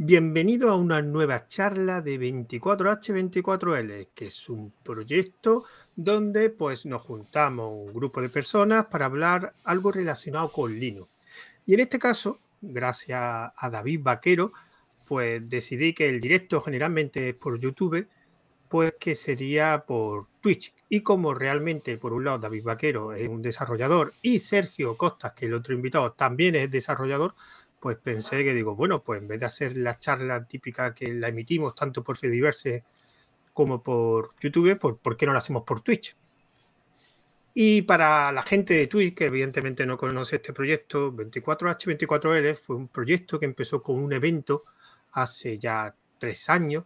Bienvenido a una nueva charla de 24H24L, que es un proyecto donde pues, nos juntamos un grupo de personas para hablar algo relacionado con Linux. Y en este caso, gracias a David Vaquero, pues decidí que el directo generalmente es por YouTube, pues que sería por Twitch. Y como realmente, por un lado, David Vaquero es un desarrollador y Sergio Costas, que el otro invitado, también es desarrollador, pues pensé que digo, bueno, pues en vez de hacer la charla típica que la emitimos tanto por Fediverse como por YouTube, pues ¿por qué no la hacemos por Twitch? Y para la gente de Twitch, que evidentemente no conoce este proyecto, 24H24L fue un proyecto que empezó con un evento hace ya tres años,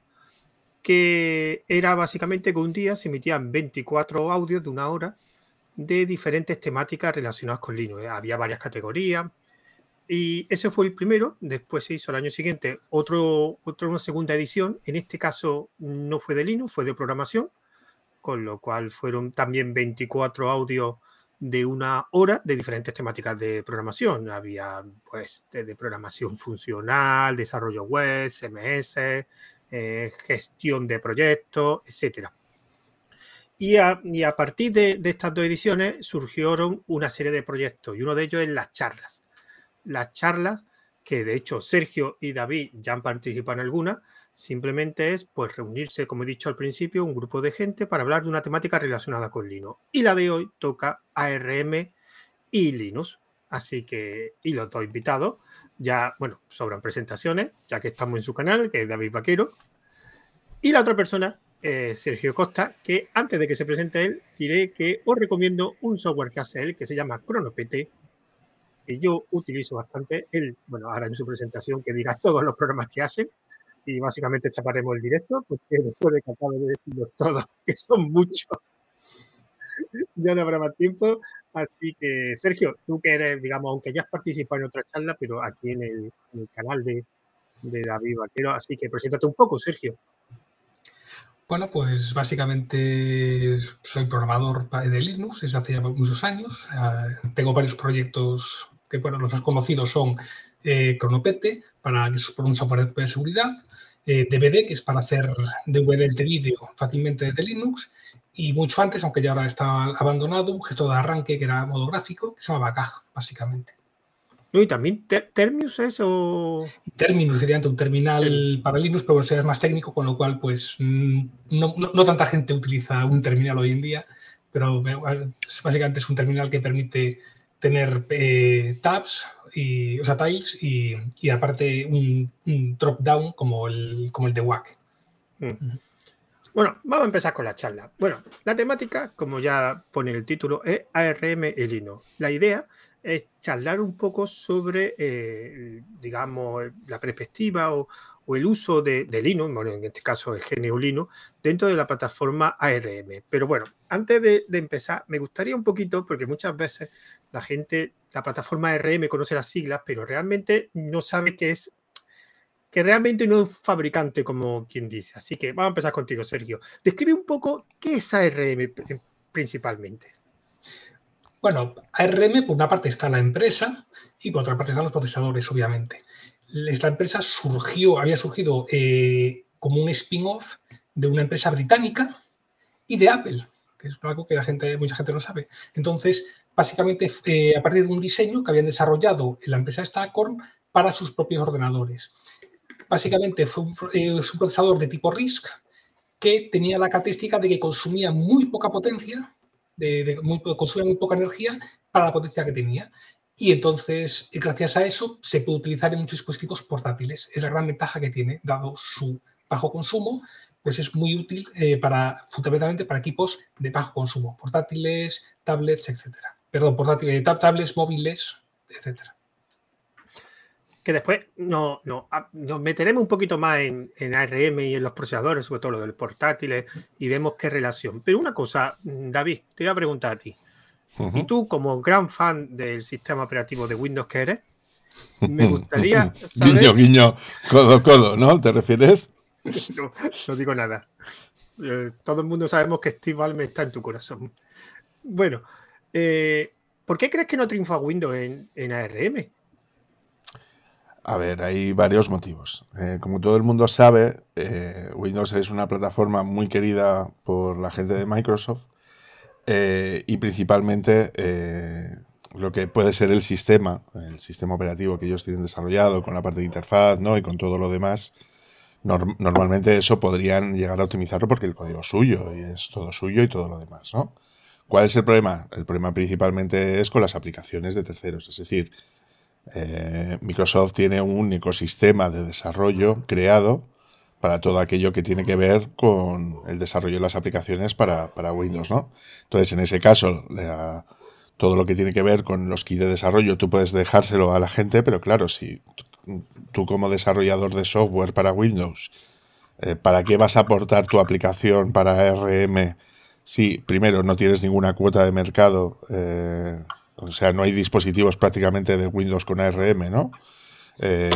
que era básicamente que un día se emitían 24 audios de una hora de diferentes temáticas relacionadas con Linux. Había varias categorías, y ese fue el primero, después se hizo el año siguiente otro, otra segunda edición, en este caso no fue de Linux, fue de programación, con lo cual fueron también 24 audios de una hora de diferentes temáticas de programación. Había pues de programación funcional, desarrollo web, CMS, eh, gestión de proyectos, etc. Y a, partir de estas dos ediciones surgieron una serie de proyectos y uno de ellos es las charlas las charlas, que de hecho Sergio y David ya han participado en algunas, simplemente es pues reunirse, como he dicho al principio, un grupo de gente para hablar de una temática relacionada con Linux. Y la de hoy toca ARM y Linux. Así que, y los dos invitados, ya, bueno, sobran presentaciones, ya que estamos en su canal, que es David Vaquero. Y la otra persona, Sergio Costa, que antes de que se presente él, diré que os recomiendo un software que hace él, que se llama CronoPT, yo utilizo bastante. el, bueno, ahora en su presentación que diga todos los programas que hacen y básicamente chaparemos el directo, porque después de que de decirlo todo, que son muchos, ya no habrá más tiempo. Así que, Sergio, tú que eres, digamos, aunque ya has participado en otra charla, pero aquí en el, canal de, de David Vaquero, así que preséntate un poco, Sergio. Bueno, pues básicamente soy programador de Linux desde hace ya muchos años. Ah, tengo varios proyectos que bueno, los más conocidos son eh, Cronopete, para, que es por un software de seguridad, DVD, eh, que es para hacer DVDs de vídeo fácilmente desde Linux, y mucho antes, aunque ya ahora está abandonado, un gesto de arranque que era modo gráfico, que se llamaba GAG, básicamente. y también Terminus es o. Terminus sería un terminal para Linux, pero sería más técnico, con lo cual, pues mm, no, tanta gente utiliza un terminal hoy en día, pero eh, básicamente es un terminal que permite tener eh, tabs, y, o sea, tiles y, aparte un, drop-down como el, como el de WAC. Mm. Bueno, vamos a empezar con la charla. Bueno, la temática, como ya pone el título, es ARM Linux. La idea es charlar un poco sobre, eh, digamos, la perspectiva o, el uso de, de, Linux, bueno, en este caso es GNU Lino, dentro de la plataforma ARM. Pero bueno, antes de, empezar, me gustaría un poquito, porque muchas veces la gente, la plataforma RM conoce las siglas, pero realmente no sabe qué es, que realmente no es un fabricante como quien dice. Así que vamos a empezar contigo, Sergio. Describe un poco qué es ARM principalmente. Bueno, ARM por una parte está la empresa y por otra parte están los procesadores, obviamente. La empresa surgió, había surgido eh, como un spin-off de una empresa británica y de Apple que es algo que la gente, mucha gente no sabe. Entonces, básicamente, eh, a partir de un diseño que habían desarrollado en la empresa Stacorn para sus propios ordenadores. Básicamente, fue un, eh, es un procesador de tipo RISC que tenía la característica de que consumía muy poca potencia, de, muy, consumía muy poca energía para la potencia que tenía. Y entonces, gracias a eso, se puede utilizar en muchos dispositivos portátiles. Es la gran ventaja que tiene, dado su bajo consumo, pues es muy útil eh, para, fundamentalmente para equipos de bajo consumo, portátiles, tablets, etcétera. Perdón, portátiles, tablets, móviles, etcétera. Que después no, no, nos meteremos un poquito más en, en, ARM y en los procesadores, sobre todo lo del portátil y vemos qué relación. Pero una cosa, mm, David, te voy a preguntar a ti. Y tú, como gran fan del sistema operativo de Windows que eres, me gustaría saber... guiño, guiño, codo, codo, ¿no? ¿Te refieres? No, digo nada. Eh, todo el mundo sabemos que Steve Ballmer está en tu corazón. Bueno, eh, ¿por qué crees que no triunfa Windows en, ARM? A ver, hay varios motivos. Eh, como todo el mundo sabe, Windows es una plataforma muy querida por la gente de Microsoft y principalmente lo que puede ser el sistema, el sistema operativo que ellos tienen desarrollado con la parte de interfaz ¿no? y con todo lo demás normalmente eso podrían llegar a optimizarlo porque el código es suyo y es todo suyo y todo lo demás, ¿no? ¿Cuál es el problema? El problema principalmente es con las aplicaciones de terceros, es decir, eh, Microsoft tiene un ecosistema de desarrollo creado para todo aquello que tiene que ver con el desarrollo de las aplicaciones para, Windows, ¿no? Entonces, en ese caso, todo lo que tiene que ver con los kits de desarrollo, tú puedes dejárselo a la gente, pero claro, si tú como desarrollador de software para Windows, eh, ¿para qué vas a aportar tu aplicación para RM si primero no tienes ninguna cuota de mercado? Eh, o sea, no hay dispositivos prácticamente de Windows con ARM, ¿no? Eh,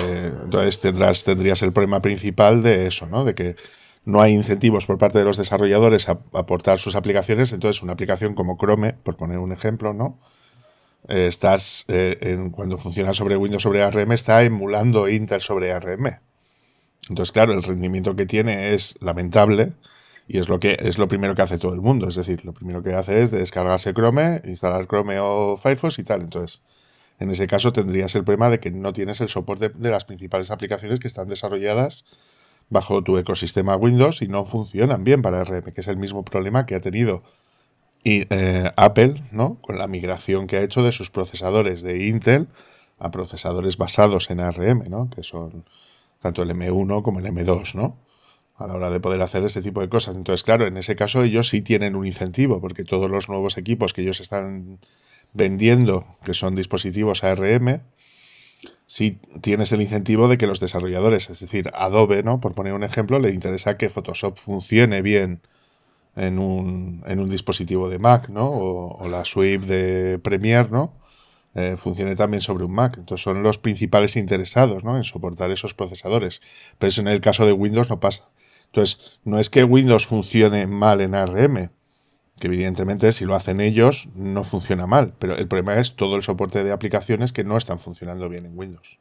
entonces tendrás, tendrías el problema principal de eso, ¿no? De que no hay incentivos por parte de los desarrolladores a aportar sus aplicaciones, entonces una aplicación como Chrome, por poner un ejemplo, ¿no? Eh, estás, eh, en, cuando funciona sobre Windows sobre ARM, está emulando Intel sobre ARM. Entonces, claro, el rendimiento que tiene es lamentable y es lo, que, es lo primero que hace todo el mundo. Es decir, lo primero que hace es descargarse Chrome, instalar Chrome o Firefox y tal. Entonces, en ese caso tendrías el problema de que no tienes el soporte de las principales aplicaciones que están desarrolladas bajo tu ecosistema Windows y no funcionan bien para RM, que es el mismo problema que ha tenido y, eh, Apple, ¿no? Con la migración que ha hecho de sus procesadores de Intel a procesadores basados en ARM, ¿no? Que son tanto el M1 como el M2, ¿no? A la hora de poder hacer ese tipo de cosas. Entonces, claro, en ese caso ellos sí tienen un incentivo, porque todos los nuevos equipos que ellos están vendiendo, que son dispositivos ARM, sí tienes el incentivo de que los desarrolladores, es decir, Adobe, ¿no? Por poner un ejemplo, le interesa que Photoshop funcione bien en un, dispositivo de Mac, ¿no? O, la Swift de Premiere, ¿no? Eh, funcione también sobre un Mac. Entonces son los principales interesados, En soportar esos procesadores. Pero eso en el caso de Windows no pasa. Entonces, no es que Windows funcione mal en ARM, que evidentemente si lo hacen ellos no funciona mal, pero el problema es todo el soporte de aplicaciones que no están funcionando bien en Windows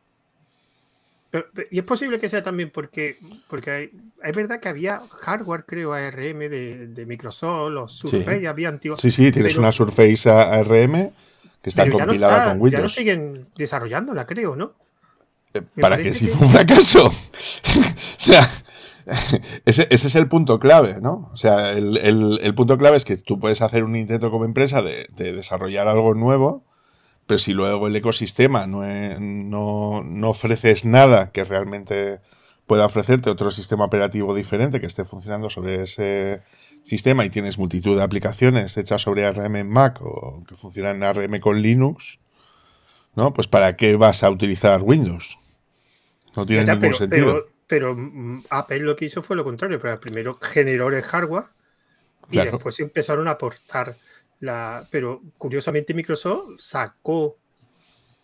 y es posible que sea también porque, porque es verdad que había hardware, creo, ARM de, de Microsoft, los Surface, había antiguos. Sí, sí, tienes una Surface ARM que está compilada con Windows. Ya no siguen desarrollándola, creo, ¿no? Eh, para que si fue un fracaso. o sea, ese, es el punto clave, ¿no? O sea, el, punto clave es que tú puedes hacer un intento como empresa de desarrollar algo nuevo pero si luego el ecosistema no, ofreces nada que realmente pueda ofrecerte otro sistema operativo diferente que esté funcionando sobre ese sistema y tienes multitud de aplicaciones hechas sobre ARM Mac o que funcionan en ARM con Linux, ¿no? Pues ¿para qué vas a utilizar Windows? No tiene ningún sentido. Pero, mm, Apple lo que hizo fue lo contrario, pero primero generó el hardware y después empezaron a aportar pero curiosamente Microsoft sacó,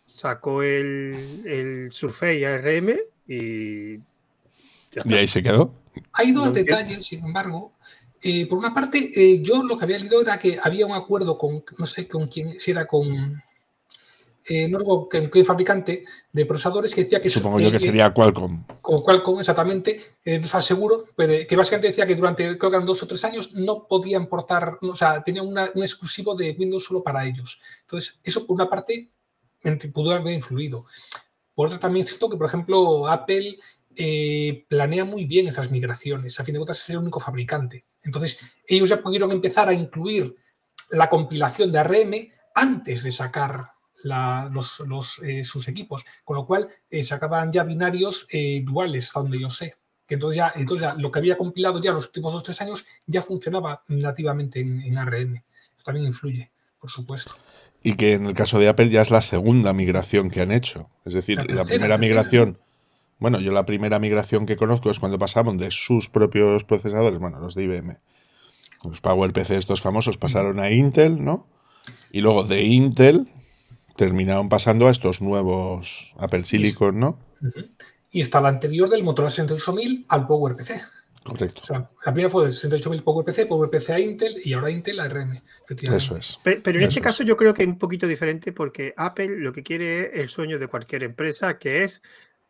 sacó el, el Surface ARM y... Ya ¿Y ahí se quedó? Hay dos eh, detalles, sin embargo. Eh, por una parte, eh, yo lo que había leído era que había un acuerdo con, no sé con quién, si era con eh, no fabricante de procesadores que decía que... Supongo yo que eh, sería Qualcomm. Con Qualcomm, exactamente, eh, seguro, eh, que básicamente decía que durante, creo que eran dos o tres años, no podían portar, o sea, tenía un exclusivo de Windows solo para ellos. Entonces, eso por una parte pudo haber influido. Por otra, también es cierto que, por ejemplo, Apple eh, planea muy bien estas migraciones. A fin de cuentas, es el único fabricante. Entonces, ellos ya pudieron empezar a incluir la compilación de ARM antes de sacar los, eh, sus equipos, con lo cual sacaban eh, se ya binarios eh, duales, hasta donde yo sé. Que entonces ya, entonces lo que había compilado ya los últimos dos o tres años ya funcionaba nativamente en, ARM. también influye, por supuesto. Y que en el caso de Apple ya es la segunda migración que han hecho. Es decir, la, primera migración. Bueno, yo la primera migración que conozco es cuando pasaron de sus propios procesadores, bueno, los de IBM, los PowerPC estos famosos pasaron a Intel, ¿no? Y luego de Intel terminaron pasando a estos nuevos Apple Silicon, ¿no? Y hasta la anterior del Motorola 68000 al PowerPC. Correcto. O sea, la primera fue del 68000 PowerPC, PowerPC a Intel y ahora Intel a RM, Eso es. Pero, en este caso yo creo que es un poquito diferente porque Apple lo que quiere es el sueño de cualquier empresa, que es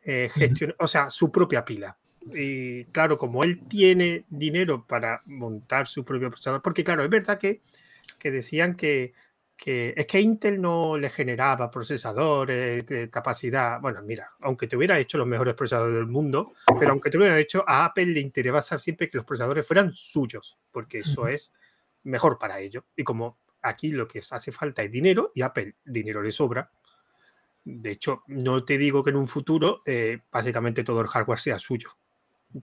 eh, gestionar, o sea, su propia pila. Y claro, como él tiene dinero para montar su propio procesador, porque claro, es verdad que, que decían que que es que Intel no le generaba procesadores, de capacidad. Bueno, mira, aunque te hubiera hecho los mejores procesadores del mundo, pero aunque te hubiera hecho, a Apple le interesaba siempre que los procesadores fueran suyos, porque eso es mejor para ellos. Y como aquí lo que hace falta es dinero, y Apple dinero le sobra, de hecho, no te digo que en un futuro eh, básicamente todo el hardware sea suyo.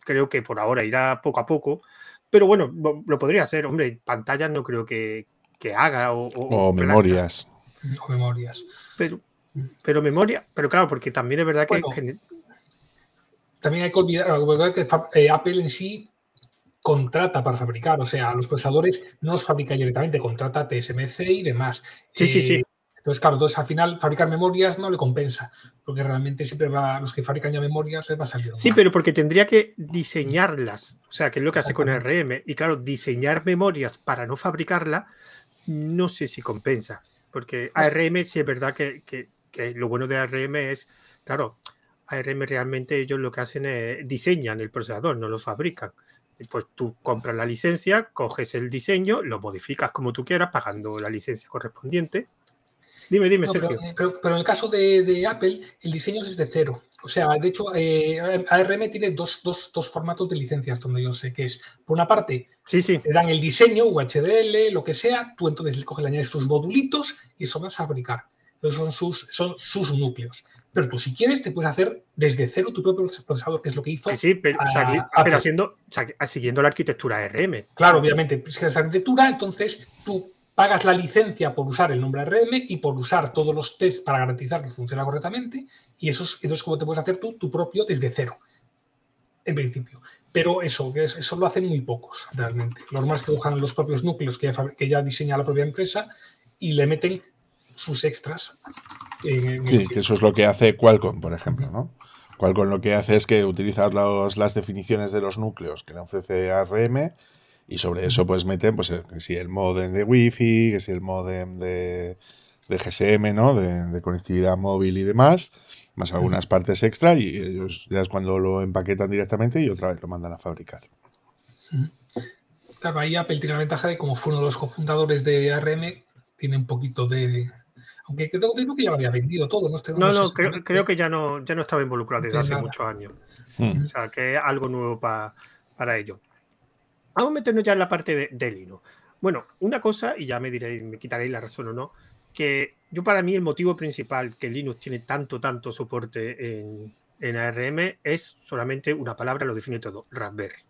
Creo que por ahora irá poco a poco, pero bueno, lo podría hacer. Hombre, pantallas no creo que, que haga. O, memorias. O memorias. Pero, pero memoria, pero claro, porque también es verdad que. también hay que olvidar que eh, Apple en sí contrata para fabricar, o sea, los procesadores no los fabrica directamente, contrata TSMC y demás. Sí, sí, sí. Eh, entonces, claro, al final fabricar memorias no le compensa, porque realmente siempre va, los que fabrican ya memorias les va a salir. Sí, pero porque tendría que diseñarlas, o sea, que es lo que hace con RM, y claro, diseñar memorias para no fabricarla no sé si compensa, porque ARM sí es verdad que, lo bueno de ARM es, claro, ARM realmente ellos lo que hacen es diseñan el procesador, no lo fabrican. Pues tú compras la licencia, coges el diseño, lo modificas como tú quieras, pagando la licencia correspondiente. Dime, dime, Sergio. Eh, pero, en el caso de, de, Apple, el diseño es de cero. O sea, de hecho, eh, ARM tiene dos, formatos de licencias, donde yo sé que es, por una parte, te dan el diseño, UHDL, lo que sea, tú entonces le coges, le añades tus modulitos y eso vas a fabricar. Esos son sus, son sus núcleos. Pero tú, si quieres, te puedes hacer desde cero tu propio procesador, que es lo que hizo. Sí, sí, pero, haciendo, siguiendo la arquitectura ARM. Claro, obviamente. Si pues, esa arquitectura, entonces tú pagas la licencia por usar el nombre RM y por usar todos los tests para garantizar que funciona correctamente y eso es, como te puedes hacer tú tu propio desde cero, en principio. Pero eso, eso lo hacen muy pocos realmente. Los más que usan los propios núcleos que ya, diseña la propia empresa y le meten sus extras. sí, que eso es lo que hace Qualcomm, por ejemplo, Qualcomm lo que hace es que utiliza las definiciones de los núcleos que le ofrece ARM y sobre eso pues meten, pues, si el modem de Wi-Fi, que si el modem de, de GSM, ¿no? De, conectividad móvil y demás, más algunas partes extra y ellos ya es cuando lo empaquetan directamente y otra vez lo mandan a fabricar. Claro, ahí Apple tiene la ventaja de como fue uno de los cofundadores de ARM, tiene un poquito de... Aunque tengo entendido que ya lo había vendido todo, ¿no? no, no, creo, que ya no, ya no estaba involucrado desde hace muchos años. Hmm. O sea, que es algo nuevo para para ello. Vamos a meternos ya en la parte de, Linux. Bueno, una cosa, y ya me diréis, me quitaréis la razón o no, que yo para mí el motivo principal que Linux tiene tanto, tanto soporte en, en ARM es solamente una palabra, lo define todo, Raspberry.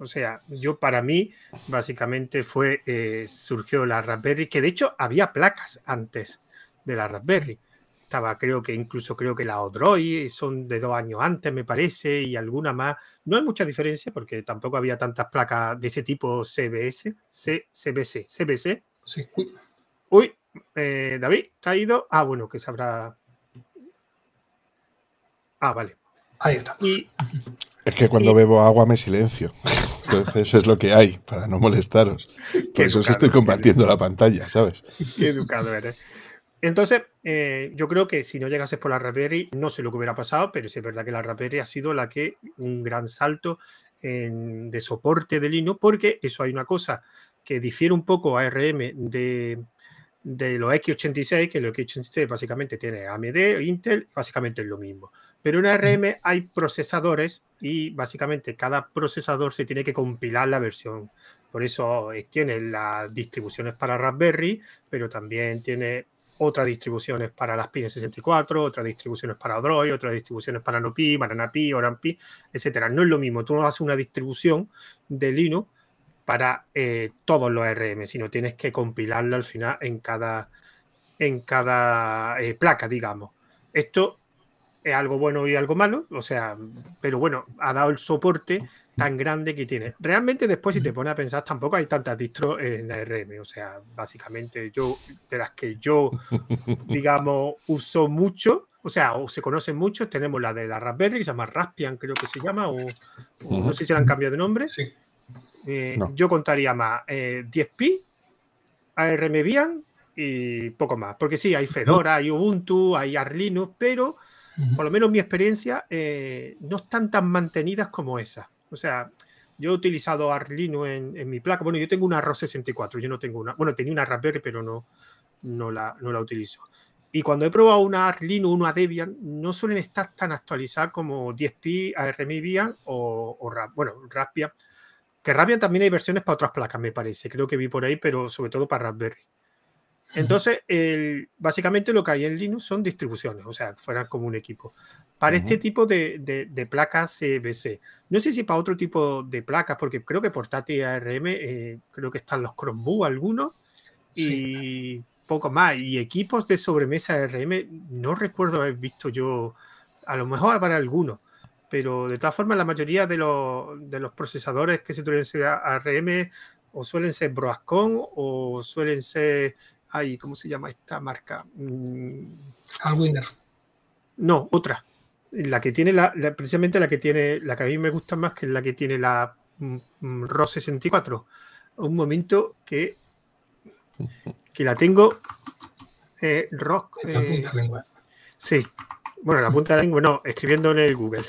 O sea, yo para mí básicamente fue, eh, surgió la Raspberry, que de hecho había placas antes de la Raspberry creo que incluso creo que la Odroid son de dos años antes, me parece, y alguna más. No hay mucha diferencia porque tampoco había tantas placas de ese tipo CBS, CBC, CBC. Uy, eh, David, ¿te ha ido? Ah, bueno, que sabrá. Ah, vale. Ahí está. es que cuando bebo agua me silencio. Entonces es lo que hay, para no molestaros. Por eso os estoy compartiendo la pantalla, ¿sabes? Qué educado eres. Entonces, eh, yo creo que si no llegases por la Raspberry, no sé lo que hubiera pasado, pero es verdad que la Raspberry ha sido la que un gran salto de soporte de Linux, porque eso hay una cosa que difiere un poco a ARM de, de los X86, que los X86 básicamente tiene AMD, Intel, básicamente es lo mismo. Pero en ARM mm. hay procesadores y básicamente cada procesador se tiene que compilar la versión. Por eso eh, tiene las distribuciones para Raspberry, pero también tiene otras distribuciones para las pines 64, otras distribuciones para Droid, otras distribuciones para NoPi, Maranapi, OranPi, etcétera. No es lo mismo, tú no haces una distribución de Linux para eh, todos los RM, sino tienes que compilarlo al final en cada, en cada eh, placa, digamos. Esto algo bueno y algo malo, o sea, pero bueno, ha dado el soporte tan grande que tiene. Realmente después si te pones a pensar, tampoco hay tantas distros en la o sea, básicamente yo, de las que yo, digamos, uso mucho, o sea, o se conocen muchos, tenemos la de la Raspberry, que se llama Raspian, creo que se llama, o, no sé si la han cambiado de nombre. Sí. Eh, yo contaría más 10P, eh, ARM Bian y poco más, porque sí, hay Fedora, hay Ubuntu, hay Arlinux, pero por lo menos mi experiencia, eh, no están tan mantenidas como esas. O sea, yo he utilizado Arlino en, mi placa. Bueno, yo tengo una ROS 64, yo no tengo una. Bueno, tenía una Raspberry, pero no, no, la, no la utilizo. Y cuando he probado una Arlino, una Debian, no suelen estar tan actualizadas como 10 pi a o, o bueno, Raspbian. Que Raspbian también hay versiones para otras placas, me parece. Creo que vi por ahí, pero sobre todo para Raspberry. Entonces, básicamente lo que hay en Linux son distribuciones, o sea, fueran como un equipo. Para este tipo de, placas CBC, no sé si para otro tipo de placas, porque creo que portátil ARM, eh, creo que están los Chromebook algunos y poco más. Y equipos de sobremesa ARM, no recuerdo haber visto yo, a lo mejor para algunos, pero de todas formas, la mayoría de los, procesadores que se utilizan ARM o suelen ser Broadcom o suelen ser ¿cómo se llama esta marca? Mm. Winner. No, otra. La que tiene la, precisamente la que tiene, la que a mí me gusta más que la que tiene la mm, 64. Mm, Un momento que, que la tengo eh, eh Sí. Bueno, la punta de la lengua, no, escribiendo en el Google.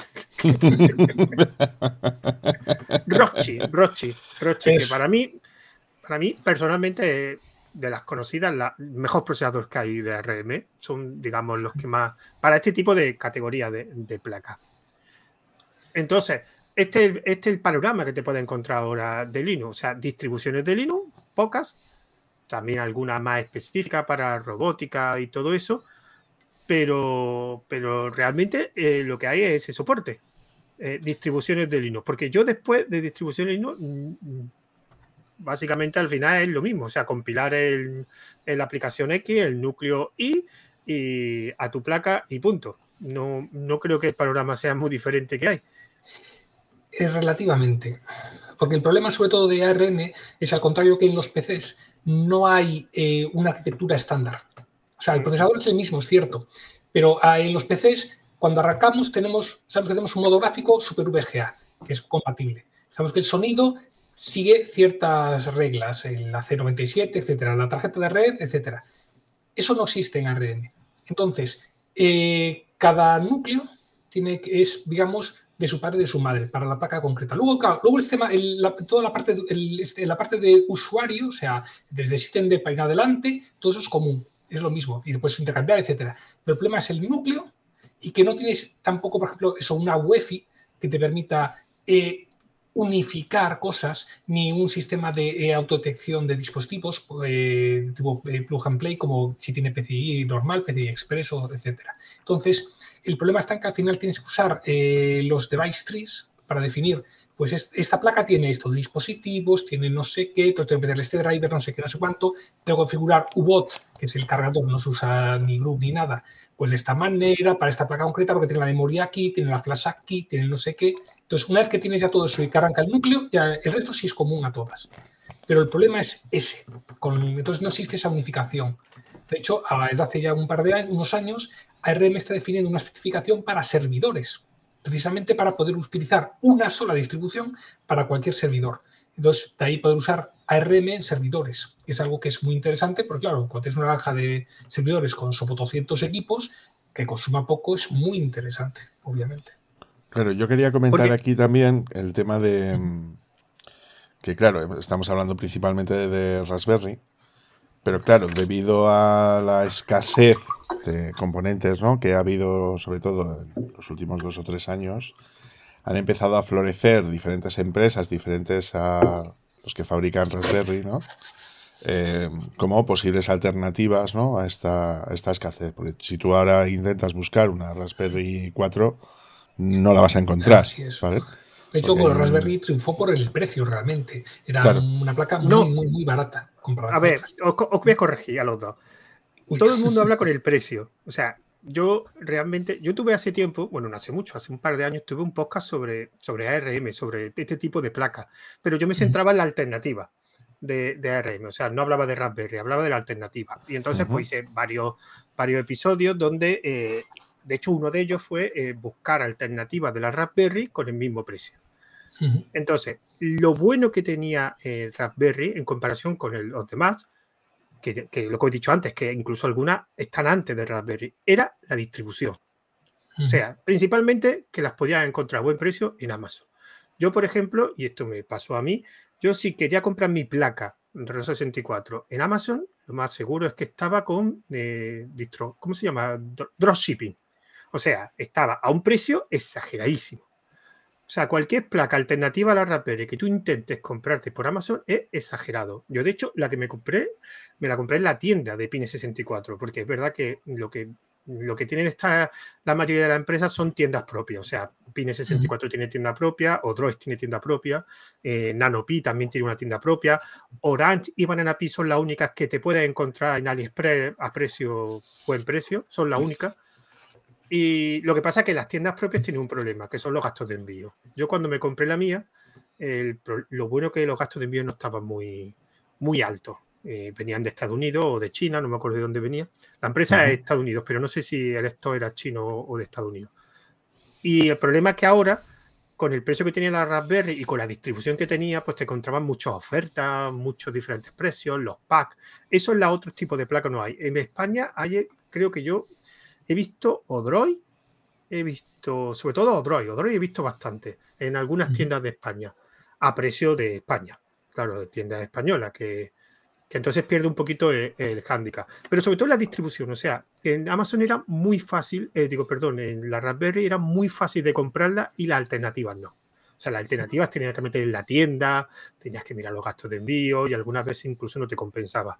Rochi, Rochi, Rochi, para mí, para mí personalmente de las conocidas, los mejores procesadores que hay de RM son, digamos, los que más para este tipo de categoría de, placa. placas. Entonces, este, este, es el panorama que te puede encontrar ahora de Linux. O sea, distribuciones de Linux, pocas, también algunas más específicas para robótica y todo eso, pero, pero realmente eh, lo que hay es ese soporte. Eh, distribuciones de Linux, porque yo después de distribuciones de Linux básicamente al final es lo mismo, o sea, compilar el, la aplicación X, el núcleo Y, y a tu placa y punto. No, no creo que el panorama sea muy diferente que hay. Es relativamente. Porque el problema sobre todo de ARM es al contrario que en los PCs, no hay eh, una arquitectura estándar. O sea, el mm. procesador es el mismo, es cierto, pero ah, en los PCs, cuando arrancamos, tenemos, sabemos que tenemos un modo gráfico super VGA, que es compatible. Sabemos que el sonido sigue ciertas reglas, en la C97, etcétera, la tarjeta de red, etcétera. Eso no existe en ARM. Entonces, eh, cada núcleo tiene, es, digamos, de su padre y de su madre para la placa concreta. Luego, claro, luego el tema toda la parte, de, este, la parte de usuario, o sea, desde System de adelante, todo eso es común, es lo mismo, y puedes intercambiar, etcétera. Pero el problema es el núcleo y que no tienes tampoco, por ejemplo, eso, una UEFI que te permita eh, unificar cosas ni un sistema de eh, autodetección de dispositivos eh, tipo eh, plug and play como si tiene PCI normal, PCI expreso, etc. Entonces, el problema está en que al final tienes que usar los device trees para definir, pues esta placa tiene estos dispositivos, tiene no sé qué, tengo que meterle este driver, no sé qué, no sé cuánto, tengo que configurar UBOT, que es el cargador, no se usa ni group ni nada, pues de esta manera, para esta placa concreta, porque tiene la memoria aquí, tiene la flash aquí, tiene no sé qué, entonces, una vez que tienes ya todo eso y que arranca el núcleo, ya el resto sí es común a todas. Pero el problema es ese. Con, entonces, no existe esa unificación. De hecho, desde hace ya un par de años, unos años, ARM está definiendo una especificación para servidores, precisamente para poder utilizar una sola distribución para cualquier servidor. Entonces, de ahí poder usar ARM en servidores. Es algo que es muy interesante, porque claro, cuando tienes una granja de servidores con sobre 200 equipos, que consuma poco es muy interesante, obviamente yo quería comentar aquí también el tema de mm, que, claro, estamos hablando principalmente de Raspberry, pero claro, debido a la escasez de componentes ¿no? que ha habido, sobre todo en los últimos dos o tres años, han empezado a florecer diferentes empresas, diferentes a los que fabrican Raspberry, ¿no? Eh, como posibles alternativas ¿no? a, esta, a esta escasez. Porque si tú ahora intentas buscar una Raspberry 4, no la vas a encontrar. ¿vale? De hecho, con el Raspberry triunfó por el precio realmente. Era una placa muy, muy, muy barata. A ver, os, os, voy a corregir a los dos. Todo el mundo habla con el precio. O sea, yo realmente, yo tuve hace tiempo, bueno, no hace mucho, hace un par de años, tuve un podcast sobre, sobre ARM, sobre este tipo de placas, pero yo me centraba en la alternativa de, ARM, o sea, no hablaba de Raspberry, hablaba de la alternativa. Y entonces, pues hice varios, varios episodios donde eh, de hecho, uno de ellos fue eh, buscar alternativas de la Raspberry con el mismo precio. Entonces, lo bueno que tenía eh, Raspberry en comparación con los demás, que, lo que he dicho antes, que incluso algunas están antes de Raspberry, era la distribución. O sea, principalmente que las podías encontrar a buen precio en Amazon. Yo, por ejemplo, y esto me pasó a mí, yo si quería comprar mi placa r 64 en Amazon, lo más seguro es que estaba con eh, distro, ¿cómo se llama? Dropshipping. O sea, estaba a un precio exageradísimo. O sea, cualquier placa alternativa a la Raspberry que tú intentes comprarte por Amazon es exagerado. Yo, de hecho, la que me compré, me la compré en la tienda de Pine 64, porque es verdad que lo que lo que tienen esta, la mayoría de las empresas son tiendas propias. O sea, Pine 64 tiene tienda propia, Odroid tiene tienda propia, eh, Nanopi también tiene una tienda propia, Orange y Banana Pi son las únicas que te puedes encontrar en AliExpress a precio, buen precio, son las únicas. Y lo que pasa es que las tiendas propias tienen un problema, que son los gastos de envío. Yo cuando me compré la mía, lo bueno que los gastos de envío no estaban muy, muy altos. Eh, venían de Estados Unidos o de China, no me acuerdo de dónde venía. La empresa es de Estados Unidos, pero no sé si el esto era chino o de Estados Unidos. Y el problema es que ahora, con el precio que tenía la Raspberry y con la distribución que tenía, pues te encontraban muchas ofertas, muchos diferentes precios, los packs. Eso es los otro tipo de placa no hay. En España hay, creo que yo, he visto Odroid, he visto, sobre todo Odroy, Odroid he visto bastante en algunas tiendas de España, a precio de España, claro, de tiendas españolas, que, entonces pierde un poquito e, el, hándicap. Pero sobre todo la distribución, o sea, en Amazon era muy fácil, eh, digo, perdón, en la Raspberry era muy fácil de comprarla y las alternativas no. O sea, las alternativas tenías que meter en la tienda, tenías que mirar los gastos de envío y algunas veces incluso no te compensaba.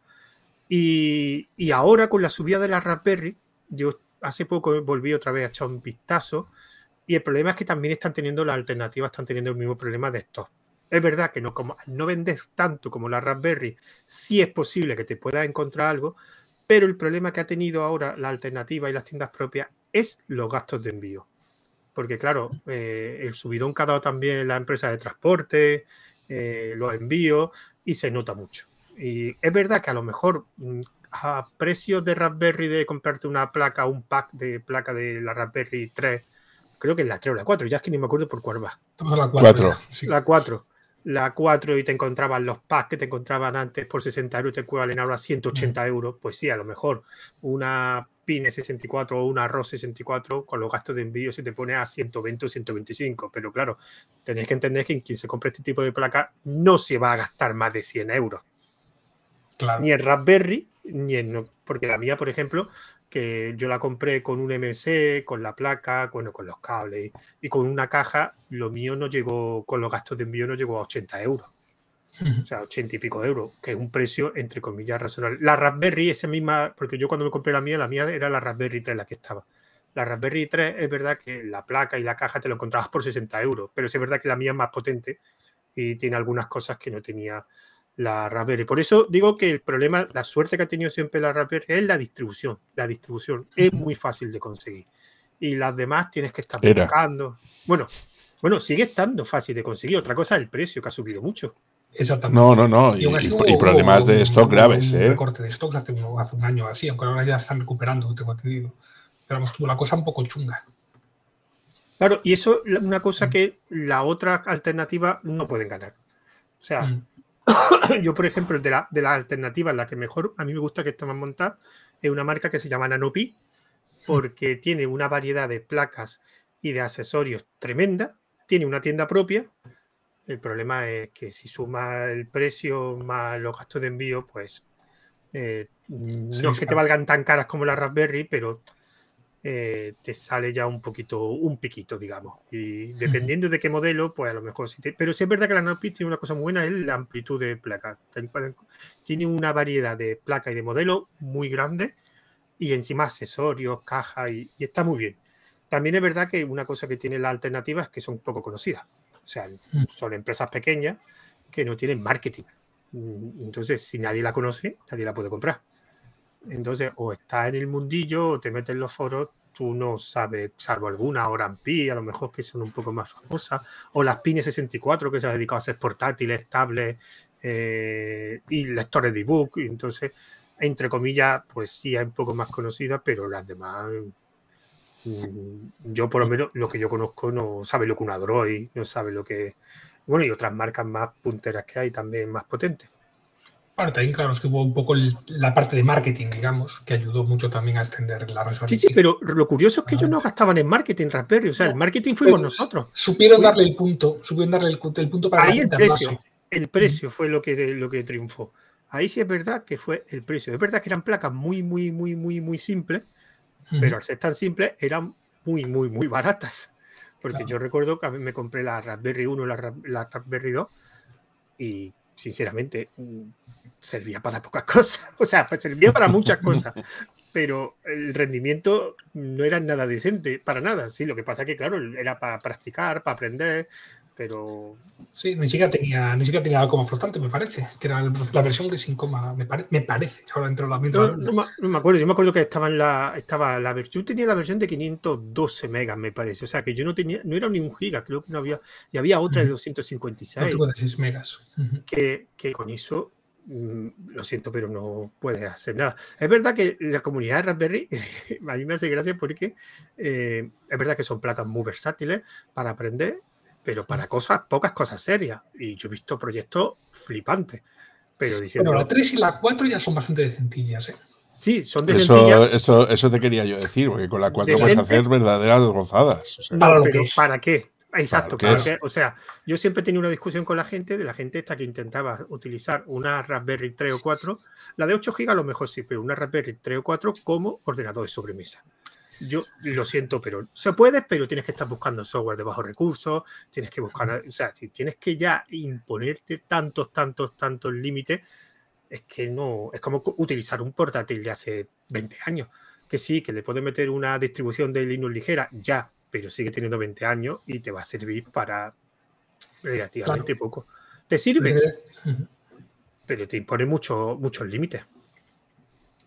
Y, y ahora con la subida de la Raspberry, yo hace poco volví otra vez a echar un vistazo y el problema es que también están teniendo la alternativa están teniendo el mismo problema de esto. Es verdad que no, no vendes tanto como la Raspberry, sí es posible que te puedas encontrar algo, pero el problema que ha tenido ahora la alternativa y las tiendas propias es los gastos de envío. Porque claro, eh, el subidón que ha dado también la empresa de transporte, eh, los envíos, y se nota mucho. Y es verdad que a lo mejor mm, a precios de Raspberry de comprarte una placa, un pack de placa de la Raspberry 3, creo que es la 3 o la 4, ya es que ni me acuerdo por cuál va. La 4. La 4. La 4 y te encontraban los packs que te encontraban antes por 60 euros, te equivalen ahora 180 mm. euros. Pues sí, a lo mejor una PINE 64 o una ROS 64 con los gastos de envío se te pone a 120 o 125. Pero claro, tenéis que entender que en quien se compra este tipo de placa no se va a gastar más de 100 euros. Ni el Raspberry, porque la mía, por ejemplo, que yo la compré con un MC, con la placa, bueno, con los cables y, con una caja, lo mío no llegó, con los gastos de envío no llegó a 80 euros. O sea, 80 y pico euros, que es un precio entre comillas razonable. La Raspberry, esa misma, porque yo cuando me compré la mía, la mía era la Raspberry 3 la que estaba. La Raspberry 3 es verdad que la placa y la caja te lo encontrabas por 60 euros, pero es verdad que la mía es más potente y tiene algunas cosas que no tenía la Raspberry. Por eso digo que el problema, la suerte que ha tenido siempre la Raspberry es la distribución. La distribución es muy fácil de conseguir. Y las demás tienes que estar buscando. Bueno, bueno, sigue estando fácil de conseguir. Otra cosa es el precio, que ha subido mucho. Exactamente. No, no, no. Y, problemas de stock graves. Un, ¿eh? recorte de stock hace, un, año así, aunque ahora ya están recuperando, que tengo atendido. Pero hemos tuvo la cosa un poco chunga. Claro, y eso es una cosa mm. que la otra alternativa no pueden ganar. O sea, mm. yo, por ejemplo, de, la, de las alternativas, la que mejor a mí me gusta que está más montada es una marca que se llama Nanopi, porque tiene una variedad de placas y de accesorios tremenda, tiene una tienda propia. El problema es que si sumas el precio más los gastos de envío, pues eh, no es que te valgan tan caras como la Raspberry, pero eh, te sale ya un poquito, un piquito, digamos. Y dependiendo de qué modelo, pues a lo mejor sí te... Pero sí es verdad que la Nopis tiene una cosa muy buena, es la amplitud de placa. Tiene una variedad de placa y de modelo muy grande y encima accesorios, cajas y, y está muy bien. También es verdad que una cosa que tiene la alternativa es que son poco conocidas. O sea, mm. son empresas pequeñas que no tienen marketing. Mm, entonces, si nadie la conoce, nadie la puede comprar. Entonces, o estás en el mundillo o te metes en los foros, tú no sabes, salvo alguna, Oran a lo mejor que son un poco más famosas, o las Pine 64 que se han dedicado a hacer portátiles, tablets eh, y lectores de ebook. Entonces, entre comillas, pues sí es un poco más conocida, pero las demás mm, yo por lo menos lo que yo conozco no sabe lo que una Droid, no sabe lo que... Bueno, y otras marcas más punteras que hay también más potentes. Bueno, también ¿eh? claro, es que hubo un poco la parte de marketing, digamos, que ayudó mucho también a extender la red Sí, sí, pero lo curioso es que ellos no ah, gastaban en marketing, Raspberry, o sea, el marketing fuimos nosotros. Supieron darle el punto, supieron darle el, el punto para Ahí el precio, el precio fue lo que, lo que triunfó. Ahí sí es verdad que fue el precio. Es verdad que eran placas muy, muy, muy, muy, muy simples, pero al ser tan simples eran muy, muy, muy baratas. Porque yo recuerdo que a mí me compré la Raspberry 1, la, la Raspberry 2 y sinceramente, mm, servía para pocas cosas. O sea, pues, servía para muchas cosas. Pero el rendimiento no era nada decente, para nada. Sí, lo que pasa es que, claro, era para practicar, para aprender, pero... Sí, ni siquiera tenía, ni siquiera tenía coma flotante, me parece, que era la versión de sin coma, me, parece, ahora dentro No, me acuerdo, yo me acuerdo que estaba en la, estaba la versión, yo tenía la versión de 512 megas, me parece, o sea que yo no tenía, no era ni un giga, creo que no había, y había otra de 256. 256 megas. Que, con eso mm, lo siento, pero no puedes hacer nada. Es verdad que la comunidad de Raspberry, a mí me hace gracia porque eh, es verdad que son placas muy versátiles para aprender pero para cosas, pocas cosas serias. Y yo he visto proyectos flipantes. Pero diciendo. Bueno, la 3 y la 4 ya son bastante decentillas, ¿eh? Sí, son de eso, eso, te quería yo decir, porque con la 4 puedes hacer verdaderas rozadas. ¿para qué? Exacto, o sea, yo siempre tenía una discusión con la gente, de la gente esta que intentaba utilizar una Raspberry 3 o 4, la de 8 GB a lo mejor sí, pero una Raspberry 3 o 4 como ordenador de sobremesa yo lo siento, pero se puede, pero tienes que estar buscando software de bajos recursos, tienes que buscar, o sea, si tienes que ya imponerte tantos, tantos, tantos límites, es que no, es como utilizar un portátil de hace 20 años, que sí, que le puedes meter una distribución de Linux ligera, ya, pero sigue teniendo 20 años y te va a servir para relativamente poco. Te sirve, pero te impone muchos muchos límites.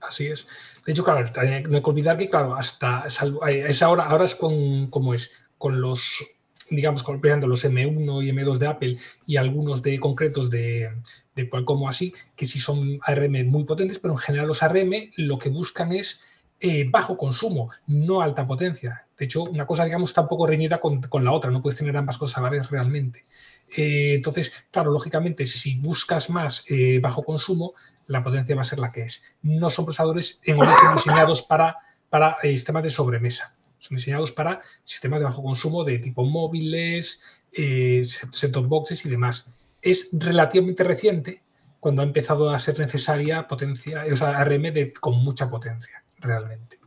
Así es. De hecho, claro, no hay que olvidar que, claro, hasta es ahora, es con, como es, con los, digamos, con, los M1 y M2 de Apple y algunos de concretos de, de Qualcomm o así, que sí son ARM muy potentes, pero en general los ARM lo que buscan es eh, bajo consumo, no alta potencia. De hecho, una cosa, digamos, está un poco reñida con, la otra, no puedes tener ambas cosas a la vez realmente. Eh, entonces, claro, lógicamente, si buscas más eh, bajo consumo, la potencia va a ser la que es. No son procesadores en origen diseñados para, para eh, sistemas de sobremesa. Son diseñados para sistemas de bajo consumo de tipo móviles, eh, set-top boxes y demás. Es relativamente reciente cuando ha empezado a ser necesaria potencia, o sea, ARM con mucha potencia, realmente.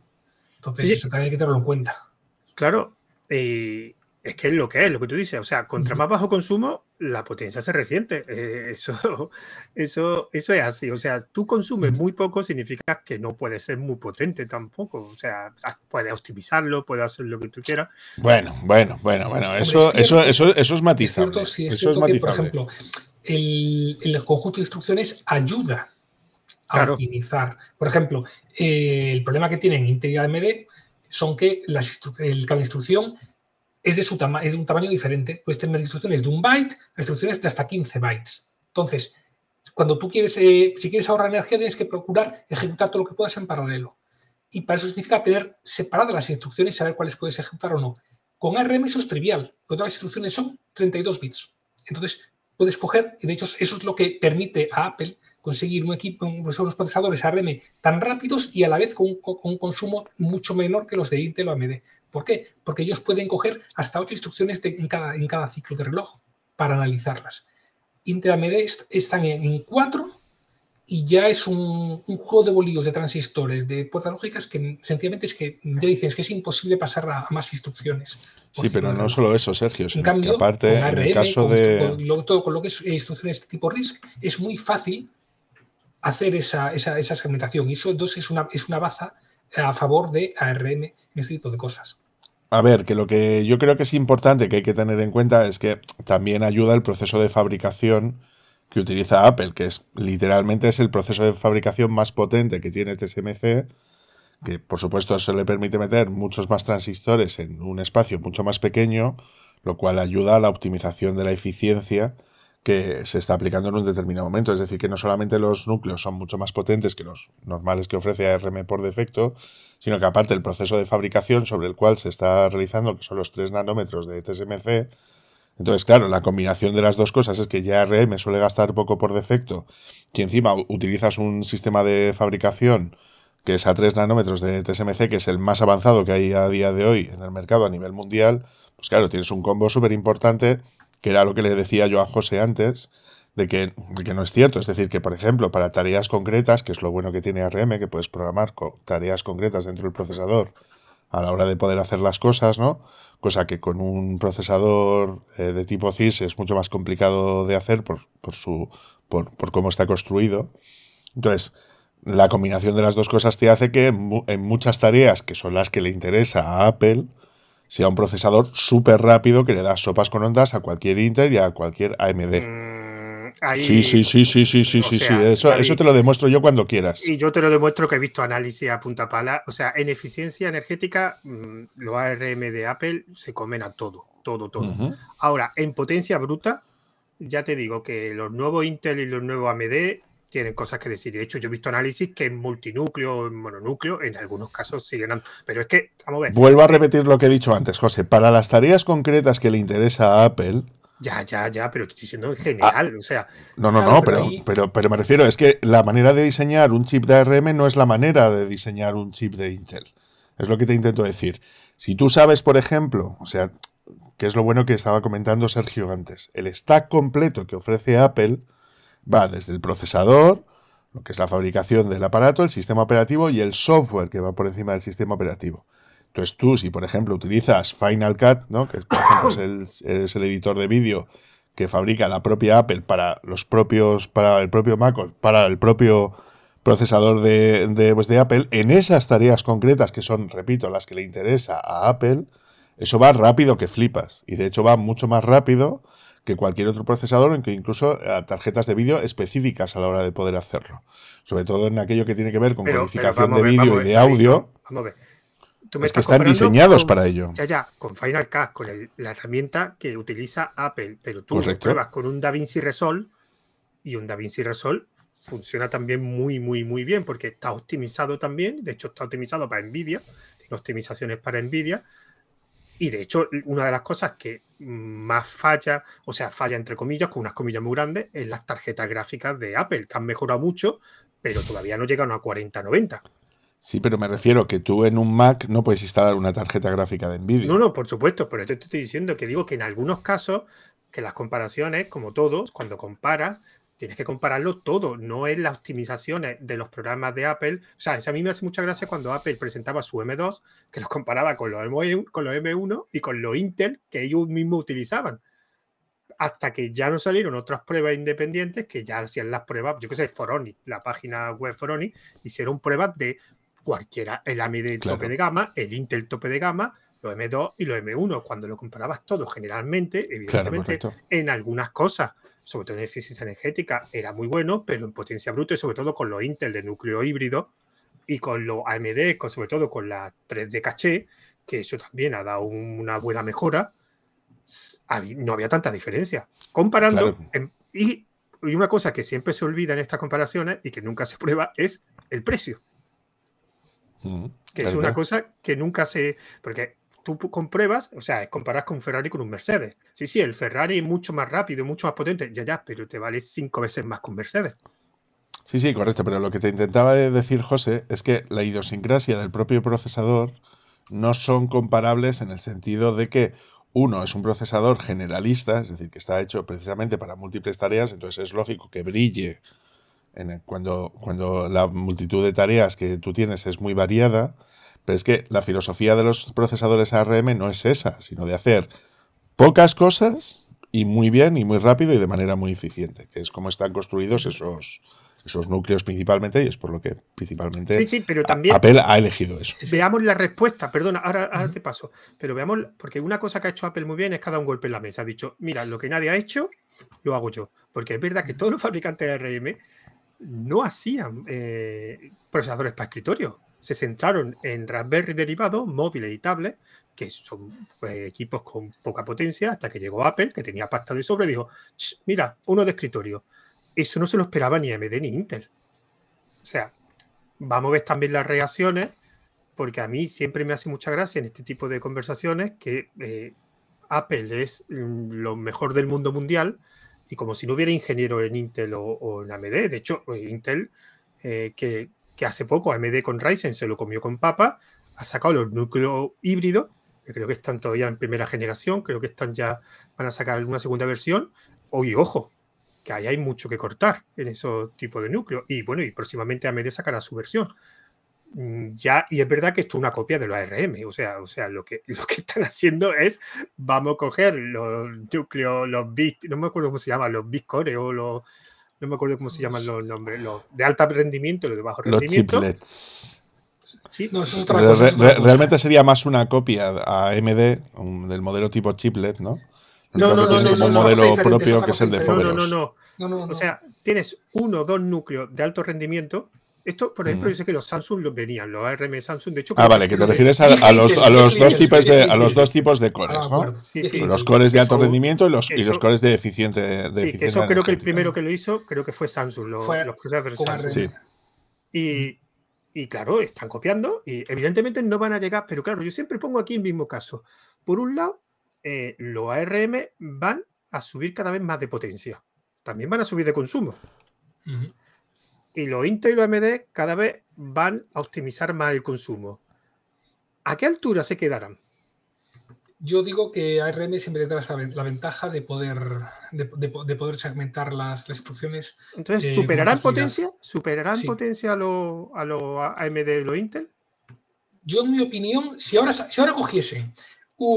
Entonces, eso también hay que tenerlo en cuenta. Claro. Eh, es que es lo que es, lo que tú dices. O sea, contra más bajo consumo, la potencia se resiente. Eh, eso, eso, eso es así. O sea, tú consumes muy poco, significa que no puedes ser muy potente tampoco. O sea, puedes optimizarlo, puedes hacer lo que tú quieras. Bueno, bueno, bueno, bueno. Eso, es eso, eso, eso es matizable. que, por ejemplo, el, conjunto de instrucciones ayuda a optimizar. Por ejemplo, eh, el problema que tienen Intel y AMD son que las, el, cada instrucción es de, su es de un tamaño diferente. Puedes tener instrucciones de un byte instrucciones de hasta 15 bytes. Entonces, cuando tú quieres, eh, si quieres ahorrar energía, tienes que procurar ejecutar todo lo que puedas en paralelo. Y para eso significa tener separadas las instrucciones y saber cuáles puedes ejecutar o no. Con ARM eso es trivial, otras todas las instrucciones son 32 bits. Entonces, puedes coger, y de hecho eso es lo que permite a Apple conseguir un equipo, pues, unos procesadores ARM tan rápidos y a la vez con un consumo mucho menor que los de Intel o AMD. ¿Por qué? Porque ellos pueden coger hasta ocho instrucciones en, cada, en, cada, ciclo de reloj para analizarlas. Intel están en, cuatro y ya es un, juego de bolillos, de transistores, de puertas lógicas que sencillamente es que ya dices que es imposible pasar a, más instrucciones. Sí, pero no solo eso, Sergio. En cambio, en el caso con, de... Con lo, todo, lo que es eh, instrucciones de tipo RISC, es muy fácil hacer esa, segmentación. Y eso entonces es una, es una baza a favor de ARM en este tipo de cosas a ver, que lo que yo creo que es importante que hay que tener en cuenta es que también ayuda el proceso de fabricación que utiliza Apple, que es literalmente es el proceso de fabricación más potente que tiene TSMC, que por supuesto se le permite meter muchos más transistores en un espacio mucho más pequeño, lo cual ayuda a la optimización de la eficiencia que se está aplicando en un determinado momento. Es decir, que no solamente los núcleos son mucho más potentes que los normales que ofrece ARM por defecto, sino que aparte el proceso de fabricación sobre el cual se está realizando, que son los 3 nanómetros de TSMC, entonces, claro, la combinación de las dos cosas es que ya ARM suele gastar poco por defecto, y encima utilizas un sistema de fabricación que es a 3 nanómetros de TSMC, que es el más avanzado que hay a día de hoy en el mercado a nivel mundial, pues claro, tienes un combo súper importante que era lo que le decía yo a José antes, de que, que, no es cierto. Es decir, que, por ejemplo, para tareas concretas, que es lo bueno que tiene ARM, que puedes programar con tareas concretas dentro del procesador a la hora de poder hacer las cosas, ¿no? Cosa que con un procesador eh, de tipo CIS es mucho más complicado de hacer por, su, por, cómo está construido. Entonces, la combinación de las dos cosas te hace que en muchas tareas, que son las que le interesa a Apple, sea un procesador súper rápido que le da sopas con ondas a cualquier Intel y a cualquier AMD. Mm, sí, sí, sí, sí, sí, sí, sí, Eso, te lo demuestro yo cuando quieras. Y yo te lo demuestro que he visto análisis a punta pala. O sea, en eficiencia energética, mm, los ARM de Apple se comen a todo, todo, todo. Ahora, en potencia bruta, ya te digo que los nuevos Intel y los nuevos AMD tienen cosas que decir. De hecho, yo he visto análisis que en multinúcleo, en mononúcleo, en algunos casos siguen andando. Pero es que, vamos a ver. Vuelvo a repetir lo que he dicho antes, José. Para las tareas concretas que le interesa a Apple. Ya, ya, ya, pero estoy diciendo en general, ah, o sea. No, no, no, pero, pero, pero, me refiero, es que la manera de diseñar un chip de ARM no es la manera de diseñar un chip de Intel. Es lo que te intento decir. Si tú sabes, por ejemplo, o sea, que es lo bueno que estaba comentando Sergio antes, el stack completo que ofrece Apple, Va desde el procesador, lo que es la fabricación del aparato, el sistema operativo y el software que va por encima del sistema operativo. Entonces tú, si por ejemplo utilizas Final Cut, ¿no? que es, el, editor de vídeo que fabrica la propia Apple para los propios, para el propio Mac, para el propio procesador de, pues, de, Apple, en esas tareas concretas que son, repito, las que le interesa a Apple, eso va rápido que flipas. Y de hecho va mucho más rápido que cualquier otro procesador, incluso a eh, tarjetas de vídeo específicas a la hora de poder hacerlo. Sobre todo en aquello que tiene que ver con codificación de vídeo y de audio. Vamos a ver. es que están diseñados para ello. Ya, ya, con Final Cut, con la herramienta que utiliza Apple, pero tú pruebas con un DaVinci Resolve y un DaVinci Resolve funciona también muy, muy, muy bien porque está optimizado también, de hecho está optimizado para NVIDIA, tiene optimizaciones para NVIDIA, y de hecho, una de las cosas que más falla, o sea, falla entre comillas, con unas comillas muy grandes, es las tarjetas gráficas de Apple, que han mejorado mucho, pero todavía no llegan a 40-90. Sí, pero me refiero que tú en un Mac no puedes instalar una tarjeta gráfica de Nvidia. No, no, por supuesto, pero te, estoy diciendo que digo que en algunos casos, que las comparaciones, como todos, cuando comparas, tienes que compararlo todo, no es las optimizaciones de los programas de Apple. O sea, a mí me hace mucha gracia cuando Apple presentaba su M2, que los comparaba con los, M1, con los M1 y con los Intel que ellos mismos utilizaban. Hasta que ya no salieron otras pruebas independientes que ya hacían las pruebas, yo que sé, Foroni, la página web Foroni, hicieron pruebas de cualquiera, el AMD tope de gama, el Intel tope de gama, los M2 y los M1, cuando lo comparabas todo generalmente, evidentemente, en algunas cosas sobre todo en eficiencia energética, era muy bueno, pero en potencia bruta y sobre todo con los Intel de núcleo híbrido y con los AMD, con, sobre todo con la 3D caché, que eso también ha dado una buena mejora, no había tanta diferencia. Comparando, y, una cosa que siempre se olvida en estas comparaciones y que nunca se prueba es el precio. Mm, que es una cosa que nunca se. Porque tú compruebas, o sea, comparas con un Ferrari con un Mercedes. Sí, sí, el Ferrari es mucho más rápido, mucho más potente, ya, ya, pero te vale cinco veces más con Mercedes. Sí, sí, correcto, pero lo que te intentaba decir, José, es que la idiosincrasia del propio procesador no son comparables en el sentido de que uno es un procesador generalista, es decir, que está hecho precisamente para múltiples tareas, entonces es lógico que brille cuando, cuando la multitud de tareas que tú tienes es muy variada, pero es que la filosofía de los procesadores ARM no es esa, sino de hacer pocas cosas y muy bien y muy rápido y de manera muy eficiente, que es como están construidos esos, esos núcleos principalmente y es por lo que principalmente Apple ha elegido eso. Veamos la respuesta, perdona, ahora, te paso, pero veamos, porque una cosa que ha hecho Apple muy bien es cada un golpe en la mesa. Ha dicho, mira, lo que nadie ha hecho, lo hago yo. Porque es verdad que todos los fabricantes de ARM no hacían eh, procesadores para escritorio se centraron en Raspberry derivado móvil editable que son pues, equipos con poca potencia, hasta que llegó Apple, que tenía pasta de sobre, y dijo, mira, uno de escritorio. Eso no se lo esperaba ni AMD ni Intel. O sea, vamos a ver también las reacciones, porque a mí siempre me hace mucha gracia en este tipo de conversaciones que eh, Apple es mm, lo mejor del mundo mundial y como si no hubiera ingeniero en Intel o, en AMD. De hecho, eh, Intel, eh, que que hace poco AMD con Ryzen se lo comió con papa, ha sacado los núcleos híbridos, que creo que están todavía en primera generación, creo que están ya, van a sacar alguna segunda versión. hoy ojo, que ahí hay mucho que cortar en esos tipos de núcleos. Y bueno, y próximamente AMD sacará su versión. Mm, ya, y es verdad que esto es una copia de los ARM, o sea, o sea lo, que, lo que están haciendo es, vamos a coger los núcleos, los bits, no me acuerdo cómo se llama, los core o los no me acuerdo cómo se llaman los nombres, los de alto rendimiento y los de bajo rendimiento. Los chiplets. Sí, no, eso es otra cosa, Realmente sería más una copia a AMD del modelo tipo chiplet, ¿no? No, no, no, no, no, un modelo propio que es el de No, no, no. O sea, tienes uno o dos núcleos de alto rendimiento esto, por ejemplo, yo mm. sé que los Samsung venían, los ARM Samsung, de hecho. Ah, vale, que te refieres a, los, dos tipos de, a los dos tipos de cores, ah, ¿no? Sí, sí, los cores de alto rendimiento y los, y los cores de eficiente. De sí, eso creo que el primero que lo hizo, creo que fue Samsung, los, procesadores Samsung. Sí. Y, y claro, están copiando y evidentemente no van a llegar, pero claro, yo siempre pongo aquí el mismo caso. Por un lado, eh, los ARM van a subir cada vez más de potencia, también van a subir de consumo y los Intel y los AMD cada vez van a optimizar más el consumo. ¿A qué altura se quedarán? Yo digo que ARM siempre tendrá la ventaja de poder, de, poder segmentar las, instrucciones. Entonces, eh, ¿superarán potencia? ¿Superarán potencia a los lo AMD y los Intel? Yo, en mi opinión, si ahora, si ahora cogiesen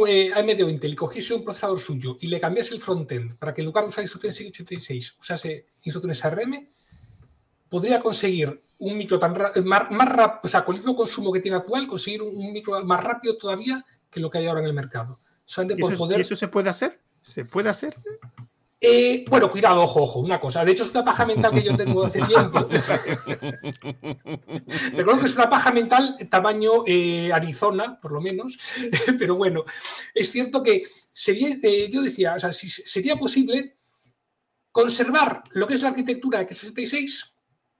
eh, AMD o Intel y cogiese un procesador suyo y le cambiase el frontend para que en lugar de usar instrucciones 86 usase instrucciones ARM, podría conseguir un micro tan eh, más, rápido, o sea, con el mismo consumo que tiene actual, conseguir un, micro más rápido todavía que lo que hay ahora en el mercado. eso, ¿Eso se puede hacer? ¿Se puede hacer? Eh, bueno, cuidado, ojo, ojo, una cosa. De hecho, es una paja mental que yo tengo hace tiempo. Recuerdo que es una paja mental tamaño eh, Arizona, por lo menos. Pero bueno, es cierto que sería, yo decía, o sea, si sería posible conservar lo que es la arquitectura de x 66